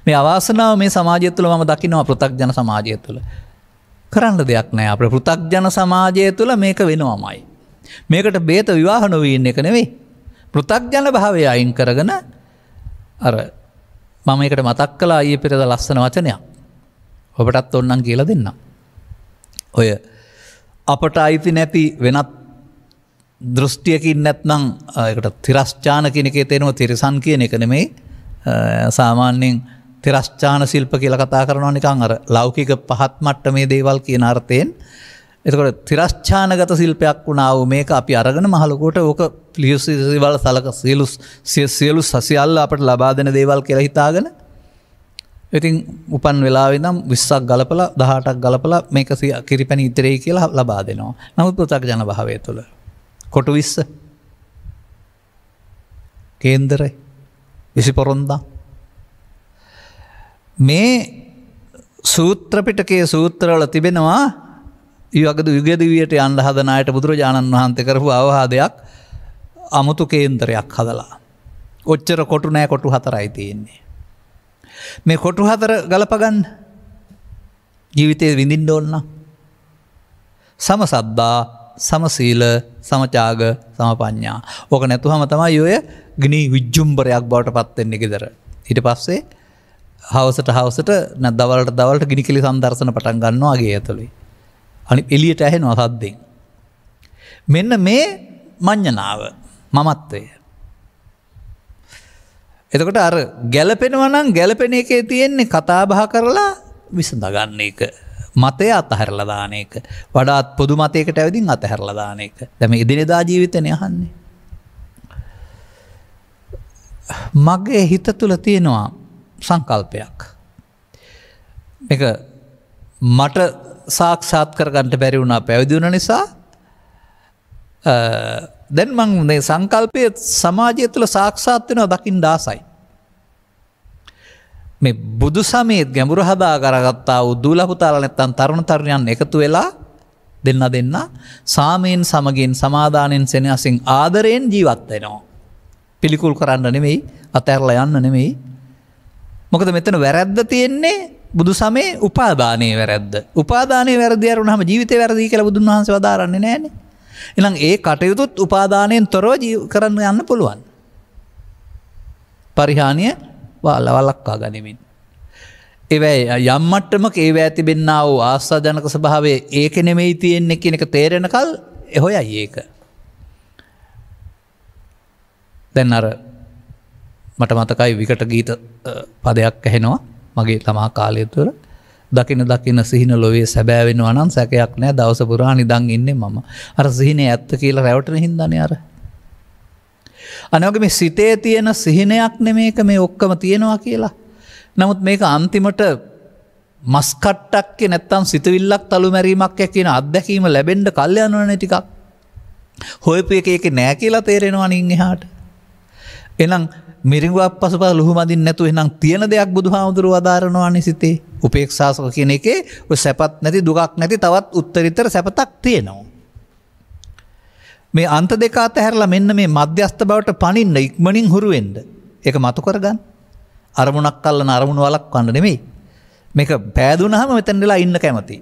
මේ අවාසනාව මේ සමාජය තුළ ම දකිනවා පෘතක්ජන සමාජය තුළ. කරන්න දෙයක් නෑ අප පෘතක්ජන සමාජය තුළ මේක වෙනවාමයි. මේකට බේත විවාහනොවීන්න එක නෙවෙයි. පෘතක්ජන භාවය අයින් කරගන අර මම එකට මතක් කලා ඒ පෙරද ලස්සන වචනයක් ඔබටත් ඔන්නන් කියල දෙන්න. ඔය අපට අයිති නැති වෙනත් දෘෂ්ටියකින් නැත්නං එකට තිරස්්චාන කෙනෙක තේනව තිරිසන් කියන එක නෙමේ සාමාන්‍යෙන් තිරස්්චාන ශිල්ප කියල කතා කරනවා නිකං අර ලෞකික පහත් මට්ට මේ දේවල් කියන අර්ථයෙන් එතකොට තිරශ්චානගත සිල්පයක් වුණාව මේක අපි අරගෙන මහලකුට ඕක ලියසිවල් සලක සියලු සියලු සසිියල්ල අපට ලබා දෙන දේවල් කෙර හිතාගෙන ඉතින් උපන් වෙලාවෙනම් විස්සක් ගලපල දහටක් ගලපල මේක සිය කිරිපැණ ඉතරේ කියලා ලබා දෙනවා නමුත් පොතක් ජන භාවය තුළ කොටු විස්ස කේන්දරයි විසි පොරොන්දා මේ සූත්‍රපිටකේ සූත්‍රවල තිබෙනවා ඒවකද යුගෙදවීයට යන්න හදන අයට බුදුරජාණන් වහන්ත කරපු අවහාදයක් අමුතු කේන්තරයක් හදලා. ඔච්චර කොටු නෑ කොටු හතරයි තියෙන්නේ. මේ කොටු හතර ගලපගන්න ජීවිතය විඳින් ඕන්න. සම සබ්බා සමසීල සමචාග සමපඥා ඕක නැතුහම තමයි යොය ගිනී විජ්ජුම්බරයක් බවට පත්වෙන්නේ ගෙදර. හිට පස්සේ හවසට හවසට නැදවලට දවලට ගිනිකිලි සන්දර්ශන පටන් ගන්නවාගේ ඇතුළේ. අනි එලියට ඇහෙන අසද්දෙන්. මෙන්න මේ මං්ඥනාව මමත්වය. එතකට අර ගැලපෙනවනම් ගැලපෙන එකේ තියෙන්නේ කතාබහ කරලා විසඳගන්න එක. මතය අතහැරලදාන එක වඩාත් පොදු මතයකට ඇවිදිින් අතහැරලදාන එක දැම ඉදිනෙදා ජීවිතනය හන්නේ. මගේ හිත තුළ තියෙනවා සංකල්පයක්. එක මට සාක්ෂාත් කරගන්නට බැරි වුණා පැවිදිවුණ නිසා දැන් මං සංකල්පය සමාජය තුළ සාක්ෂාත් වෙනවා දකිින් ඩාසයි. මේ බුදු සමේත් ගැඹුරු හදා කරගත්තා උදූලපුතාල නැත්තන් තරුණ තරුණයන් එකතු වෙලා දෙන්න දෙන්න සාමයෙන් සමගින් සමාධානයෙන් සෙනසින් ආදරයෙන් ජීවත්වෙනවා. පිළිකුල් කරන්න නෙමෙයි අතැරල යන්න නෙමෙයි. මොකද මෙතන වැරැද්ද තියෙන්නේ බුදු සමේ උපාධානය වැරද්ද උපාධානය වැරදිර වුණහම ජීවිතය වැරදි කළ බුදුන් වහන්ස වදාරන්නේ නෑන එනම් ඒ කටයුතුත් උපාධානයෙන් තොරෝ කරන්න යන්න පුළුවන් පරිහානිය වල්ලවලක්කා ගනිමින් එවැයි යම්මට්ටමක ඒ ඇතිබෙන්න්න වූ ආස්සාජනක ස්භාවේ ඒක නෙමෙයි තියෙන්නේ කියන එක තේරෙන කල් එහොය ඒක දැන් අර මට මතකයි විකට ගීත පදයක් ඇහෙනවා මගේ තමා කාලය තුර දකින දකින සිහින ලොවේ සැබෑවෙන වනන් සැකයක් නෑ දවසපුරා නිදං ඉන්න මම අර සිහිනේ ඇත්ත කියලා රැවටන හිදන අර. අනෝග මේ සිතේ තියෙන සිහිනයක් නෙමේක මේ ඔක්කම තියෙනවා කියලා. නමුත් මේක අන්තිමට මස්කට්ටක්ේ නැත්තම් සිතවිල්ලක් තලු මැරීමක් ැකින අත්දැකීම ලැබෙන්ඩ කල්යනන ටිකක්. හොයපු එක එක නෑ කියලා තේරෙනවා අනින් එහාට. එනම් මිරිඟුවක් පසුප ලොහු මදින් නැතු එනම් තියෙන දෙයක් බුදු හාමුදුරු වදාරනවා නිසිතේ උපේක්ෂාසක කියන එකේ සැපත් නැති දුකක් නැති තවත් උත්තරිතර සැපතක් තියෙනවා. මේ අන්ත දෙකාත හැරලා මෙන්න මේ මධ්‍යස්ථ බවට පනින්න ඉක්මනින් හුරුවෙන්ඩ එක මතු කරගන්න අරමුණක් කල්ලන අරමුණු වලක් කන්න නෙමෙයි මේක පෑදුනහම මෙතැන්ඩලා ඉන්න කැමති.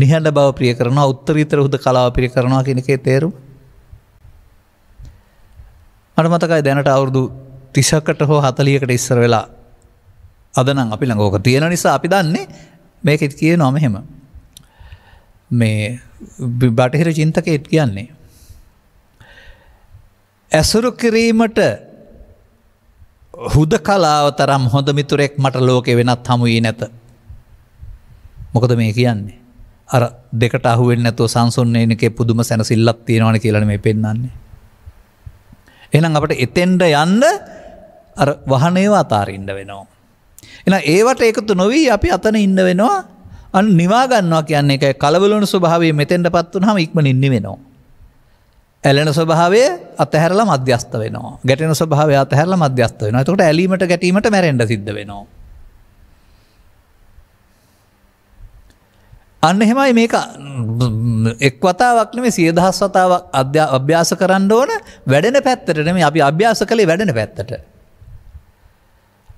නිහඬ බව ප්‍රිය කරනවා උත්තරීතර හුද කලාව පිරි කරනවා කෙනෙකේ තේරුම් මට මතකයි දැනට අවුරුදු තිසකට හෝ හතලියකට ඉස්සර වෙලා අදනම් අපි ළඟෝක තියෙන නිසා අපි දන්නේ මේකෙත් කිය නොමහෙම මේ බටහිර චින්තකෙත් කියන්නේ. ඇසුරු කිරීමට හුද කලාව තරම් හොඳ මිතුරෙක් මට ලෝකෙ වෙනත් හමුුවී නැත. මොකද මේ කියන්නේ. අර දෙකට අහුවෙන් නැතුව සංසුන්නේනකේ පුදුම සැනසිල්ලක් තියෙනවන කියලන මේ පෙන්න්නන්නේ. එනම් අපට එතෙන්ට යන්න වහනේවා අතාරඉන්න වෙනවා. එන ඒවට එකතු නොවී අපි අතන ඉන්න වෙනවා අන් නිවාගන්නවා කියන්නේ එක කලවලුණු ස්වභාවේ මෙතෙන්ට පත්වන හම ඉක්ම ඉන්න වෙනවා. ඇලෙන ස්වභාවය අතහැරල මධ්‍යස්ත වෙනවා ගැටෙන ස්වභාව අතහැරල මධ්‍යස්ත වෙන තකට ඇලීමට ගැටීමට මැරෙන්ඩ සිද්ධ වෙනවා. අන්න එහෙමයි මේක එක් වතාවක් නෙමේ සිය දහස් වතාවක් අධ්‍යා අභ්‍යාස කරන්න ඕන වැඩෙන පැත්තට මේ අපි අභ්‍යාස කළේ වැඩෙන පැත්තට.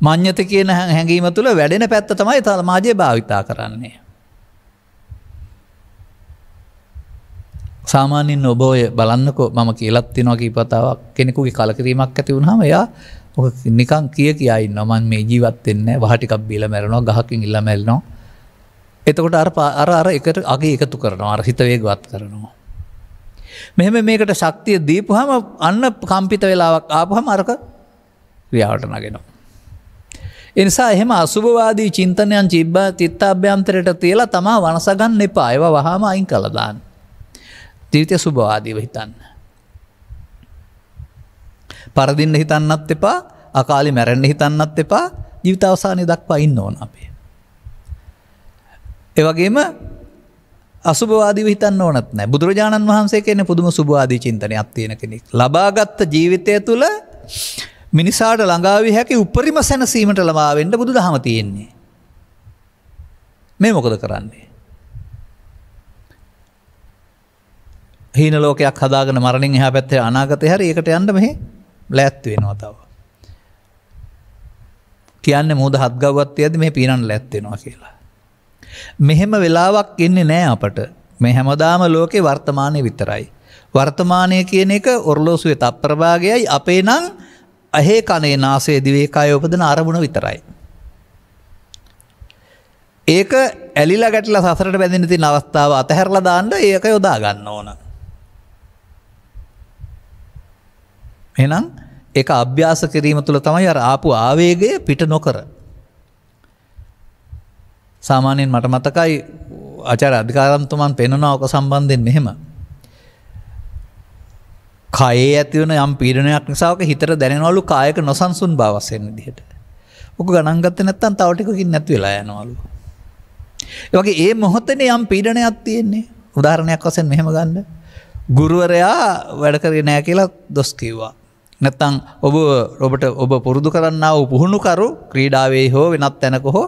මං්්‍යත කියන හැඟීම තුළ වැඩෙන පැත්ත තමයි තමාජය භාවිතා කරන්නේ. සාමාන්‍යෙන් ඔබෝය බලන්නකෝ මම කියලත් තිනවා කීපතාවක් කෙනෙකුගේ කලකිරීමක් ඇති වුණහම යා නිකං කිය කියයින්න මන් මේ ජීවත්වෙන්න වහටිකක් බිල මැරනවා ගහකින් ඉල්ල මැල්නවා එතකොට අර අර අර එකට අගේ එකතු කරනවා අර හිතවේගවත් කරනවා. මෙහෙම මේකට ශක්තිය දීපුහම අන්න කම්පිත වෙලාවක් ආපුහම අරක ක්‍රියාවට නගෙනවා. එනිසා එහෙම අසුභවාදී චින්තනයන් චිබ්බ චිත්තාභ්‍යන්තරයට තියලා තමා වනසගන්න එපා අයව වහාම අයින් කළදාන්. ජීවිතය සුභවාදීව හිතන්න. පරදින්න හිතන්නත් එපා අකාලි මැරෙන්න්න හිතන්නත් එපා ජීවිතාවසානය දක්වා ඉන්න ඕන අපේ. ඒවගේම අසුභවාදීව හිතන්න ඕනත් නෑ බුදුරජාණන් වහන්සේ කෙන පුදුම සුභවාදී චින්තනය අත්තියෙන කෙනෙක් ලබාගත්ත ජීවිතය තුළ මිනිසාට ළඟාවී හැකි උපරිම සැනසීමට ළමාවෙන්ට බුදු දහම තියෙන්නේ. මේ මොකද කරන්නේ. හීන ලෝකයක් හදාගෙන මරණින් එහ පැත්තේ අනාගත හැරි ඒකට යන්න මෙහි ලැත්වෙනවා තව. කියන්න මුද හත්ගවත්ය ඇද මේ පිනන් ලැත්වෙනවා කියලා. මෙහෙම වෙලාවක් එන්නේ නෑ අපට මේ හැමදාම ලෝකෙ වර්තමානය විතරයි. වර්තමානය කියන එක ඔරලෝසුවේ තත්ප්‍රභාගයයි අපේ නං ඇහේ කනේ නාසේ දිවේකාය උපදන අරමුණ විතරයි. ඒක ඇලිල ගැටල සසරට බැඳින තින් අවස්ථාව අතහැරල දාන්න ඒක යොදා ගන්න ඕන. එනම් ඒ අභ්‍යාස කිරීම තුළ තමයි අර ආපු ආවේගේ පිට නොකර සාමාන්‍යයෙන් මට මතකයි අචර අධිකාරම්තුමන් පෙනනවා ඕක සම්බන්ධයෙන් මෙහෙම. කයේ ඇතිවන යම් පීරණයක් නිසාක හිතර දැනවලු කායක නොසන්සුන් බවස්සෙන් දිහට. ඕක ගණන්ගත නැත්තන් තවටිකකින් නැති වෙලා යනවලු. වගේ ඒ මොහොතන යම් පීඩනයක් තියෙන්නේ උදාහරණයක් වසෙන් මෙහෙම ගන්න. ගුරුවරයා වැඩකරේ නෑ කියලා දොස් කිව්වා. නැත්තං ඔබ රොබට ඔබ පුරුදු කරන්න වූ පුහුණුකරු ක්‍රීඩාවේ හෝ වෙනත් තැනක හෝ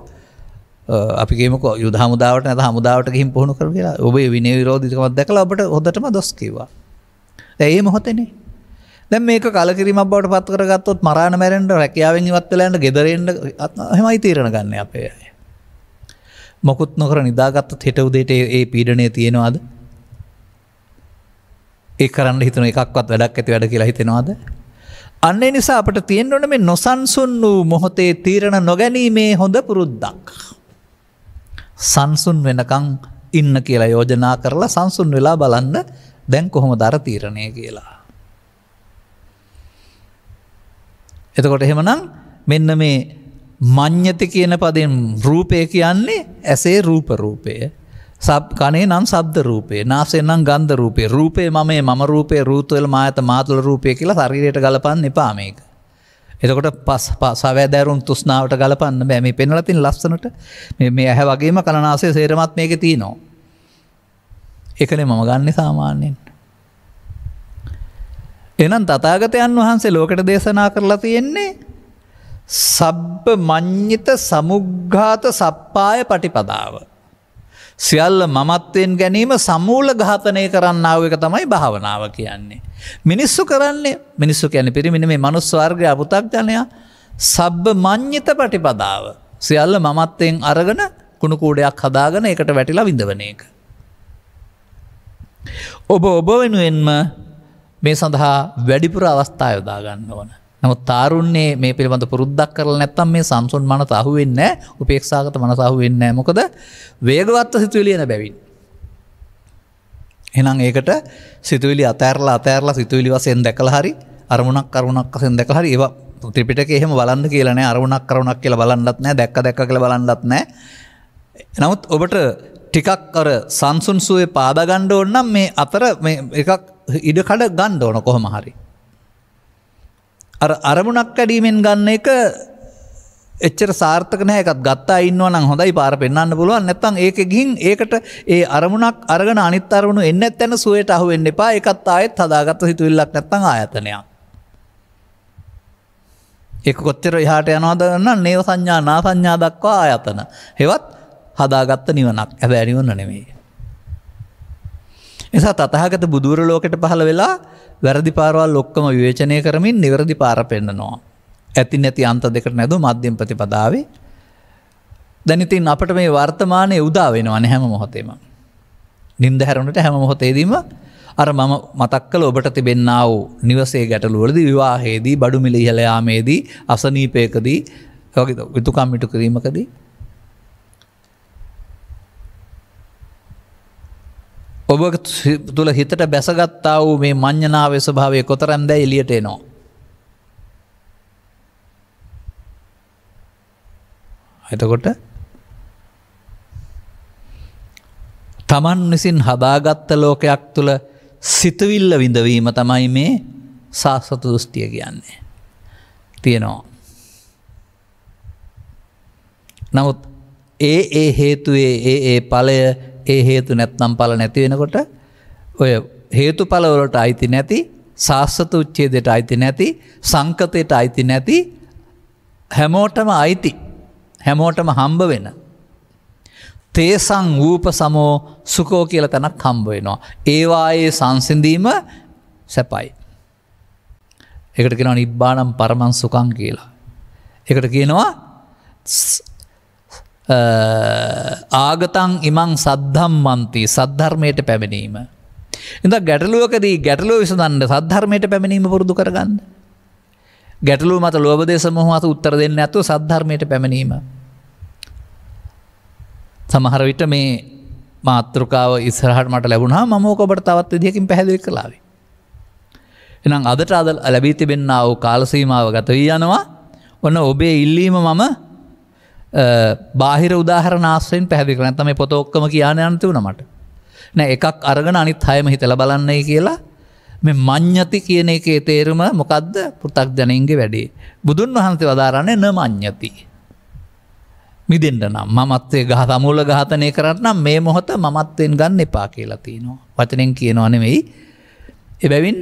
අපිගේමක යුද හමුදාවට ඇත හමුදාවට ගහිම් පුහුණු කර කියලා ඔබේ විනය විරෝධිකමත් දැකල ඔබට හොදටම දොස්කිවා. ඇඒ මොහොතනේ දැ මේක කලකිරීම බවට පත් කරගත්තොත් මරාණ මැරෙන්ට රැකියාවෙන් ඉවත්වලට ගෙදරෙන්ට හෙමයි තීරණ ගන්න අපේ අය. මොකුත් නොකර නිදාගත්ත හෙටවදේට ඒ පීඩනය තියෙනවාද ඒ කරන්න හිතන එකක්වත් වැඩක් ඇති වැඩ කියලා හිතෙනවාද අන්නේ නිසා අපට තියෙන්වන මේ නොසන්සුන් වූ මොහොතේ තීරණ නොගැනීමේ හොඳ පුරුද්දක්. සංසුන් වෙනකං ඉන්න කියලා යෝජනා කරලා සංසුන් වෙලා බලන්න දැන් කොහොම දර තීරණය කියලා. එතකොට එහෙමනම් මෙන්න මේ මං්්‍යති කියන පදෙන් රූපය කියන්නේ ඇසේ රූපරූපය. සබ් කනේ නම් සබ්ද රූපේ නාසේ නම් ගන්ධ රූපේ රූපේ මම මම රූපේ රූතුවල් මාඇත මාතුල රූපය කියලා ශරීරයට ගලපන්න එපාමේක. එතකොට පස් පසවැදෑරුන් තුස්නාවට ගලපන්න බෑ මේ පෙනලතින් ලස්සනට මේ ඇහැ වගේම කණනාසේ සේරමත් මේක තියනවා. එකනේ මම ගන්න සාමාන්‍යයෙන්. එනම් තතාගතයන් වහන්සේ ලෝකට දේශනා කරලා තියෙන්නේ සබ්බ මං්්‍යත සමුග්ඝාත සප්පාය පටිපදාව. සියල්ල මමත්වයෙන් ගැනීම සමූල ඝාතනය කරන්නාව එක තමයි භාවනාව කියන්නේ. මිනිස්සු කරන්නේ මිනිස්සු කැන පිරිමිණ මේ මනුස්වර්ගය අපපුතක්ජනයා සබ්බ මං්්‍යත පටිපදාව. සියල්ල මමත්තයෙන් අරගෙන කුණුකූඩයක් හදාගෙන එකට වැටිලා විඳවන එක. ඔබ ඔබ වෙනුවෙන්ම මේ සඳහා වැඩිපුර අවස්ථා යොදාගන්න ඕන. නමුත් තාරුන්නේ මේ පිළිබඳ පුරුද්දක් කරල නැත්තම් මේ සම්සුන් මන සහුවෙන්න උපේක්ෂාගත මන සහුවෙන්න මොකද වේගවත්ත සිතුවිලියන බැවින්. එනම් ඒකට සිතුවිලි අතෑරලා අතෑරලා සිතුවිලි වසයෙන් දැකළ හරි අරමුණක් කරුණක් වසෙන් දැක හරි ඒවා ත්‍රිපිට එහෙම බලන්න කියලන අරුණක් කරුණක් කියල බලන්නත් නෑ දැක් දැක කළ බලන්නත් නෑ. නමුත් ඔබට ටිකක් කර සංසුන්සුවේ පාදගණ්ඩ ඕන්නම් මේ අතර එකක් ඉඩකඩ ගණ්ඩ ඕන කොහොම හරි අරමුණක් ඇඩීමෙන් ගන්න එක එච්චර සාර්ථකනයකත් ගත්තා ඉන්නව නම් හොඳයි පාර පෙන්න්න පුළුවන් නැත්තං ඒක ගින් ඒකට ඒ අරමුණක් අරගෙන අනිත්තරුණු එන්න ඇත්තැන සුවයට අහුවෙන්න එපා එකත් ආයත් හදාගත්ත හිතුවිල්ලක් නැත්තං ආයතනයක්. එක කොච්චර එහාට යනවාදන්න නේව සංඥා නා සංඥා දක්වා ආයතන. හෙවත් හදාගත්ත නිවනක් ඇබැනිවන්න නෙමේ. නිසා තතහගත බුදුර ලෝකට පහළ වෙලා වැරදි පාරවල් ඔක්කම විවේචනය කරමින් නිවැරදි පාර පෙන්න්නනවා. ඇති නැති අන්ත දෙකට නැදු මධ්‍යම් ප්‍රතිපදාවේ දැනිතින් අපට මේ වර්තමානය උදා වෙනවන හැම මොහොතේම. නින්ද හැරුණට හැම මොහොතේදීම අර මම මතක්කල ඔබට තිබෙන්න්නාව නිවසේ ගැටලුවලද විවාහේදී බඩුමිලි ඉහලයාමේදී අසනීපයකදී යුතුකම්මිටු කිරීමකදී ඔබ තුළ හිතට බැසගත්තා වූ මේ මං්ඥනාව ස්භාවය කොතරන්ද එලියට එනවා. එතකොට තමන් විසින් හදාගත්ත ලෝකයක් තුළ සිතවිල්ල විඳවීම තමයි මේ සාසතු දෘෂ්ටිය කියන්නේ. තියෙනවා. නමුත් ඒ ඒ හේතුවේ ඒ ඒ පලය ඒ හේතු නැත්නම් පල නැති වෙනකොට ඔය හේතු පලවලට අයිති නැති ශාස්්‍රත උච්චේදයට අයිති නැති සංකතයට අයිති නැති හැමෝටම අයිති හැමෝටම හම්බ වෙන. තේසං වූප සමෝ සුකෝ කියල තැනක් හම්බ වෙනවා. ඒවායේ සංසිඳීම සැපයි. එකට කෙනවා නිබ්බානම් පරමන් සුකං කියලා. එකට කියනවා Uh, ආගතන් ඉමං සද්ධම් මන්ති සද්ධර්මයට පැමිණීම. එඳ ගැටලුවකදී ගැටලෝ විසඳන්න සද්ධර්මයට පැමිණීම පුරුදු කරගන්න. ගැටලු මත ලෝබදේශ මොහමත උත්තර දෙන්න ඇතු සද්ධර්මයට පැමිණීම. සමහර විට මේ මාතෘකාව ඉස්රහට මට ලැබුණා මෝකොබට තවත් විදිහකින් පැහැදිලි කලාවේ. එනම් අදට අදල් ලැබී තිබෙන්න්නාව කාලසීමාව ගතවී යනවා ඔන්න ඔබේ ඉල්ලීම මම බාහිර උදාහර නාස්සයෙන් පැහදි කරන තම පොතෝක්කම කියන අන්තිව නමට නෑ එකක් අරගෙන අනිත් හයම හිතල බලන්නේ කියලා මේ මං්ඥති කියන එකේ තේරුම මොකක්ද පුතක් ජනන්ගේ වැඩේ. බුදුන් වහන්සේ වදාරන්නේ න මං්ඥති. මිදෙන්ට නම් මත්වේ ගහ තමූල ඝාතනය කරන්නම් මේ මොහොත මමත්වෙන් ගන්න එපා කියලතිනවා. වචනෙන් කියනවනෙවෙයි. එබැවින්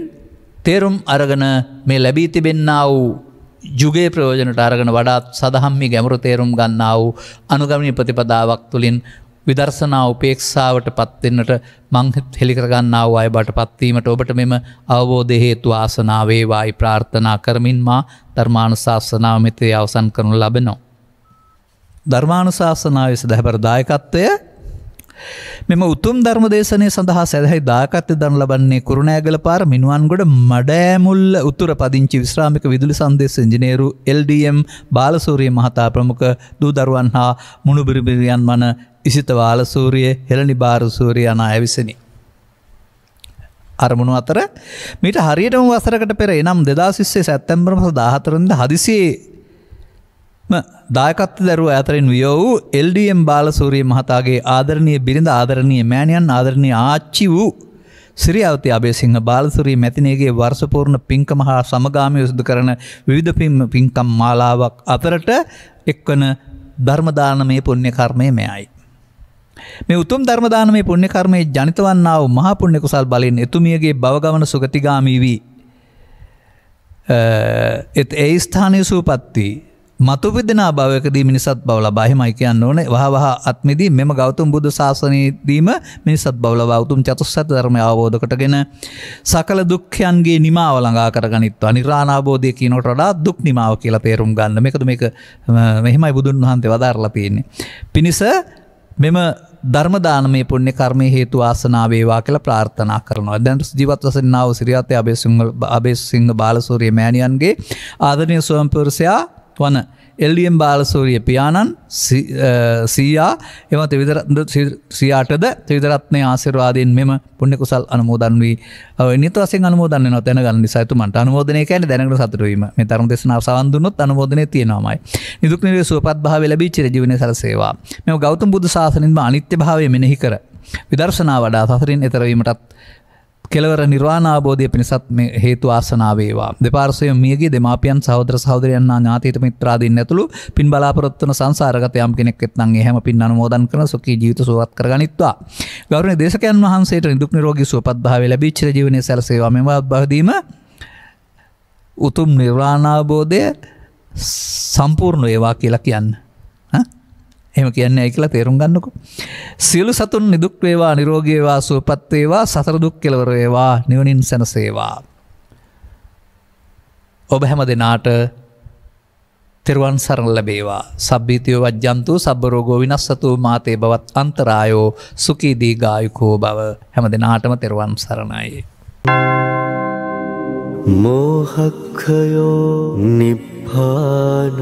තේරුම් අරගන මේ ලැබී තිබෙන්න්න වූ යුගේ ප්‍රයෝජනට අරගෙන වඩාත් සදහම්මි ගැමරු තේරුම් ගන්නාව අනුගමනි ප්‍රතිපදාවක් තුළින් විදර්ශනා උපේක්ෂාවට පත්වෙන්නට මං හෙළිකරගන්නාව අය බට පත්වීමට ඔබට මෙම අවබෝධ හේතු ආසනාවේවායි ප්‍රාර්ථනා කරමින් මා ධර්මාණු ශාසනාව මෙතේ අවසන් කරනු ලබෙනවා. ධර්මාණු ශාසනාව විස දැහැබර දායකත්වය මෙම උතුම් ධර්ම දේශනය සඳහා සැදැහි දාකත්්‍ය දන ලබන්නේ කුරුණෑගල පාර මිනුවන්ගොඩ මඩෑමුල් උතුර පදිංචි විශ්‍රාමික විදුලි සන්දේශ ඉංජිනේරු LDM බාලසූරිය මහතා ප්‍රමුඛ දූ දරුවන් හා මුණුබිරිබිරියන් වන ඉසිත වාලසූරිය හෙළනි භාරසූරිය යන ඇවිසනි. අරමුණු අතර මීට හරියටම වසරකට පෙර එනම් දෙදාශිස්සේ සැත්තැම්බ්‍රම සදාහතරන්ද හදිසිේ දායකත්ව දරුව ඇතරෙන් වියෝ වූ එල්ඩම් බාලසූරිය මහතාගේ ආදරණය බිරිඳ ආදරණය මෑණියන් ආදරණය ආච්චි වූ සිරියාවති අබේසිංහ බාලසුරී මැතිනේගේ වර්ෂපූර්ණ පින්කම හා සමගාමය යුසුදු කරන විවිධ පින් පින්කම් මාලාවක් අතරට එක්වන ධර්මදානමය පුුණ්‍ය කර්මය මෙයයි. මේ උතුම් ධර්මදානමේ පුුණ්‍ය කර්මය ජනිතවන්නාව මහපුුණ්‍ය කුසල් බලින් එතුමියගේ බවගමන සුගතිගාමී වී. එත් ඒ ස්ථානය සූපත්තිී මතුපිදෙන භාවකදී මිනිසත් බව ලබාහෙමයි කියන්න ඕනේ වහවහ අත්මිදී මෙම ගෞතුම් බුදු ශාසනයේදීම මිනිසත් බවල බෞතුම් චතුස්සත් ධර්මය අවබෝධකටගෙන සකල දුක්ඛයන්ගේ නිමාව ළඟා කරගනිත්වා නිර්ාණාබෝධය කියනට වඩා දුක් නිමාව කියලා තේරුම් ගන්න මේකද මේක මෙහෙමයි බුදුන් වහන්සේ වදාරලා තියෙන්නේ. පිනිස මෙම ධර්මදානමේ පුුණ්‍ය කර්මය හේතු ආසනාවේවා කියල ප්‍රාර්ථනා කරනවා දැන්ට ජීවත් වසන්නාව සිරියාතය අබේසිංහ බාලසූරිය මෑණියන්ගේ ආදනය ස්වම්පුරසයා වන එල්ලියම් බාලසූරිය පියාණන් සීයා එමත විදර සියාටද ත්‍රවිදරත්නය ආසිරවාදයෙන් මෙම පුුණ කුසල් අනමෝදන් වී නිතවස අනමෝදන්න තැන ගන්න සතුමට අනමෝදනය කැන දැනට සතුරීම තරම් දෙසන සවන්දුනුත් අනමෝදනය තියෙනවාමයි නිදුක් නිරේ සුවපත් භාව ලබී චරජීවන සරසේවා මෙම ගෞතම් බුදු සාසනින්ම අනිත්‍ය භාවය මෙනෙහි කර විදර්ශනා වඩා සසරින් එතරවීමටත් කෙලවර නිර්වාණාබෝධය පිණිසත් හේතු ආසනාවේවා දෙපාර්සය මියගේ දෙමාපියන් සහෝදර සහෝදරයන්න ඥාතීත මිත්‍රාදීන් ඇතුළු පින් බලාපොරොත්වන සංසාරගතයම් කෙනෙක් එත්නම් එහෙම පින් අනුමෝදන් කරන සුඛී ජීවිත සුවත් කරගනිත්වා ගෞරවනීය දේශකයන් වහන්සේට නිදුක් නිරෝගී සුවපත් භාවය ලැබී චිර ජීවනයේ සැලසේවා මෙම අත්බවදීම උතුම් නිර්වාණාබෝධය සම්පූර්ණ ඒවා කියලා කියන්න එම කියන්න ඇකලා තේරුම් ගන්නකු. සියලු සතුන් නිදුක්වේවා නිරෝගේවා සුවපත්වේවා සසරදුක් කෙලවරේවා නිවනින් සැනසේවා. ඔබ හැම දෙනාට තෙරුවන් සරණ ලැබේවා සබ්භීතිය වජ්‍යන්තු සබරෝගෝ විනස්සතු මාතේ බවත් අන්තරායෝ සුකීදී ගායුකෝ බව හැම දෙනාටම තෙරුවන් සරණයි. මෝහක්කයෝ නිප්පානං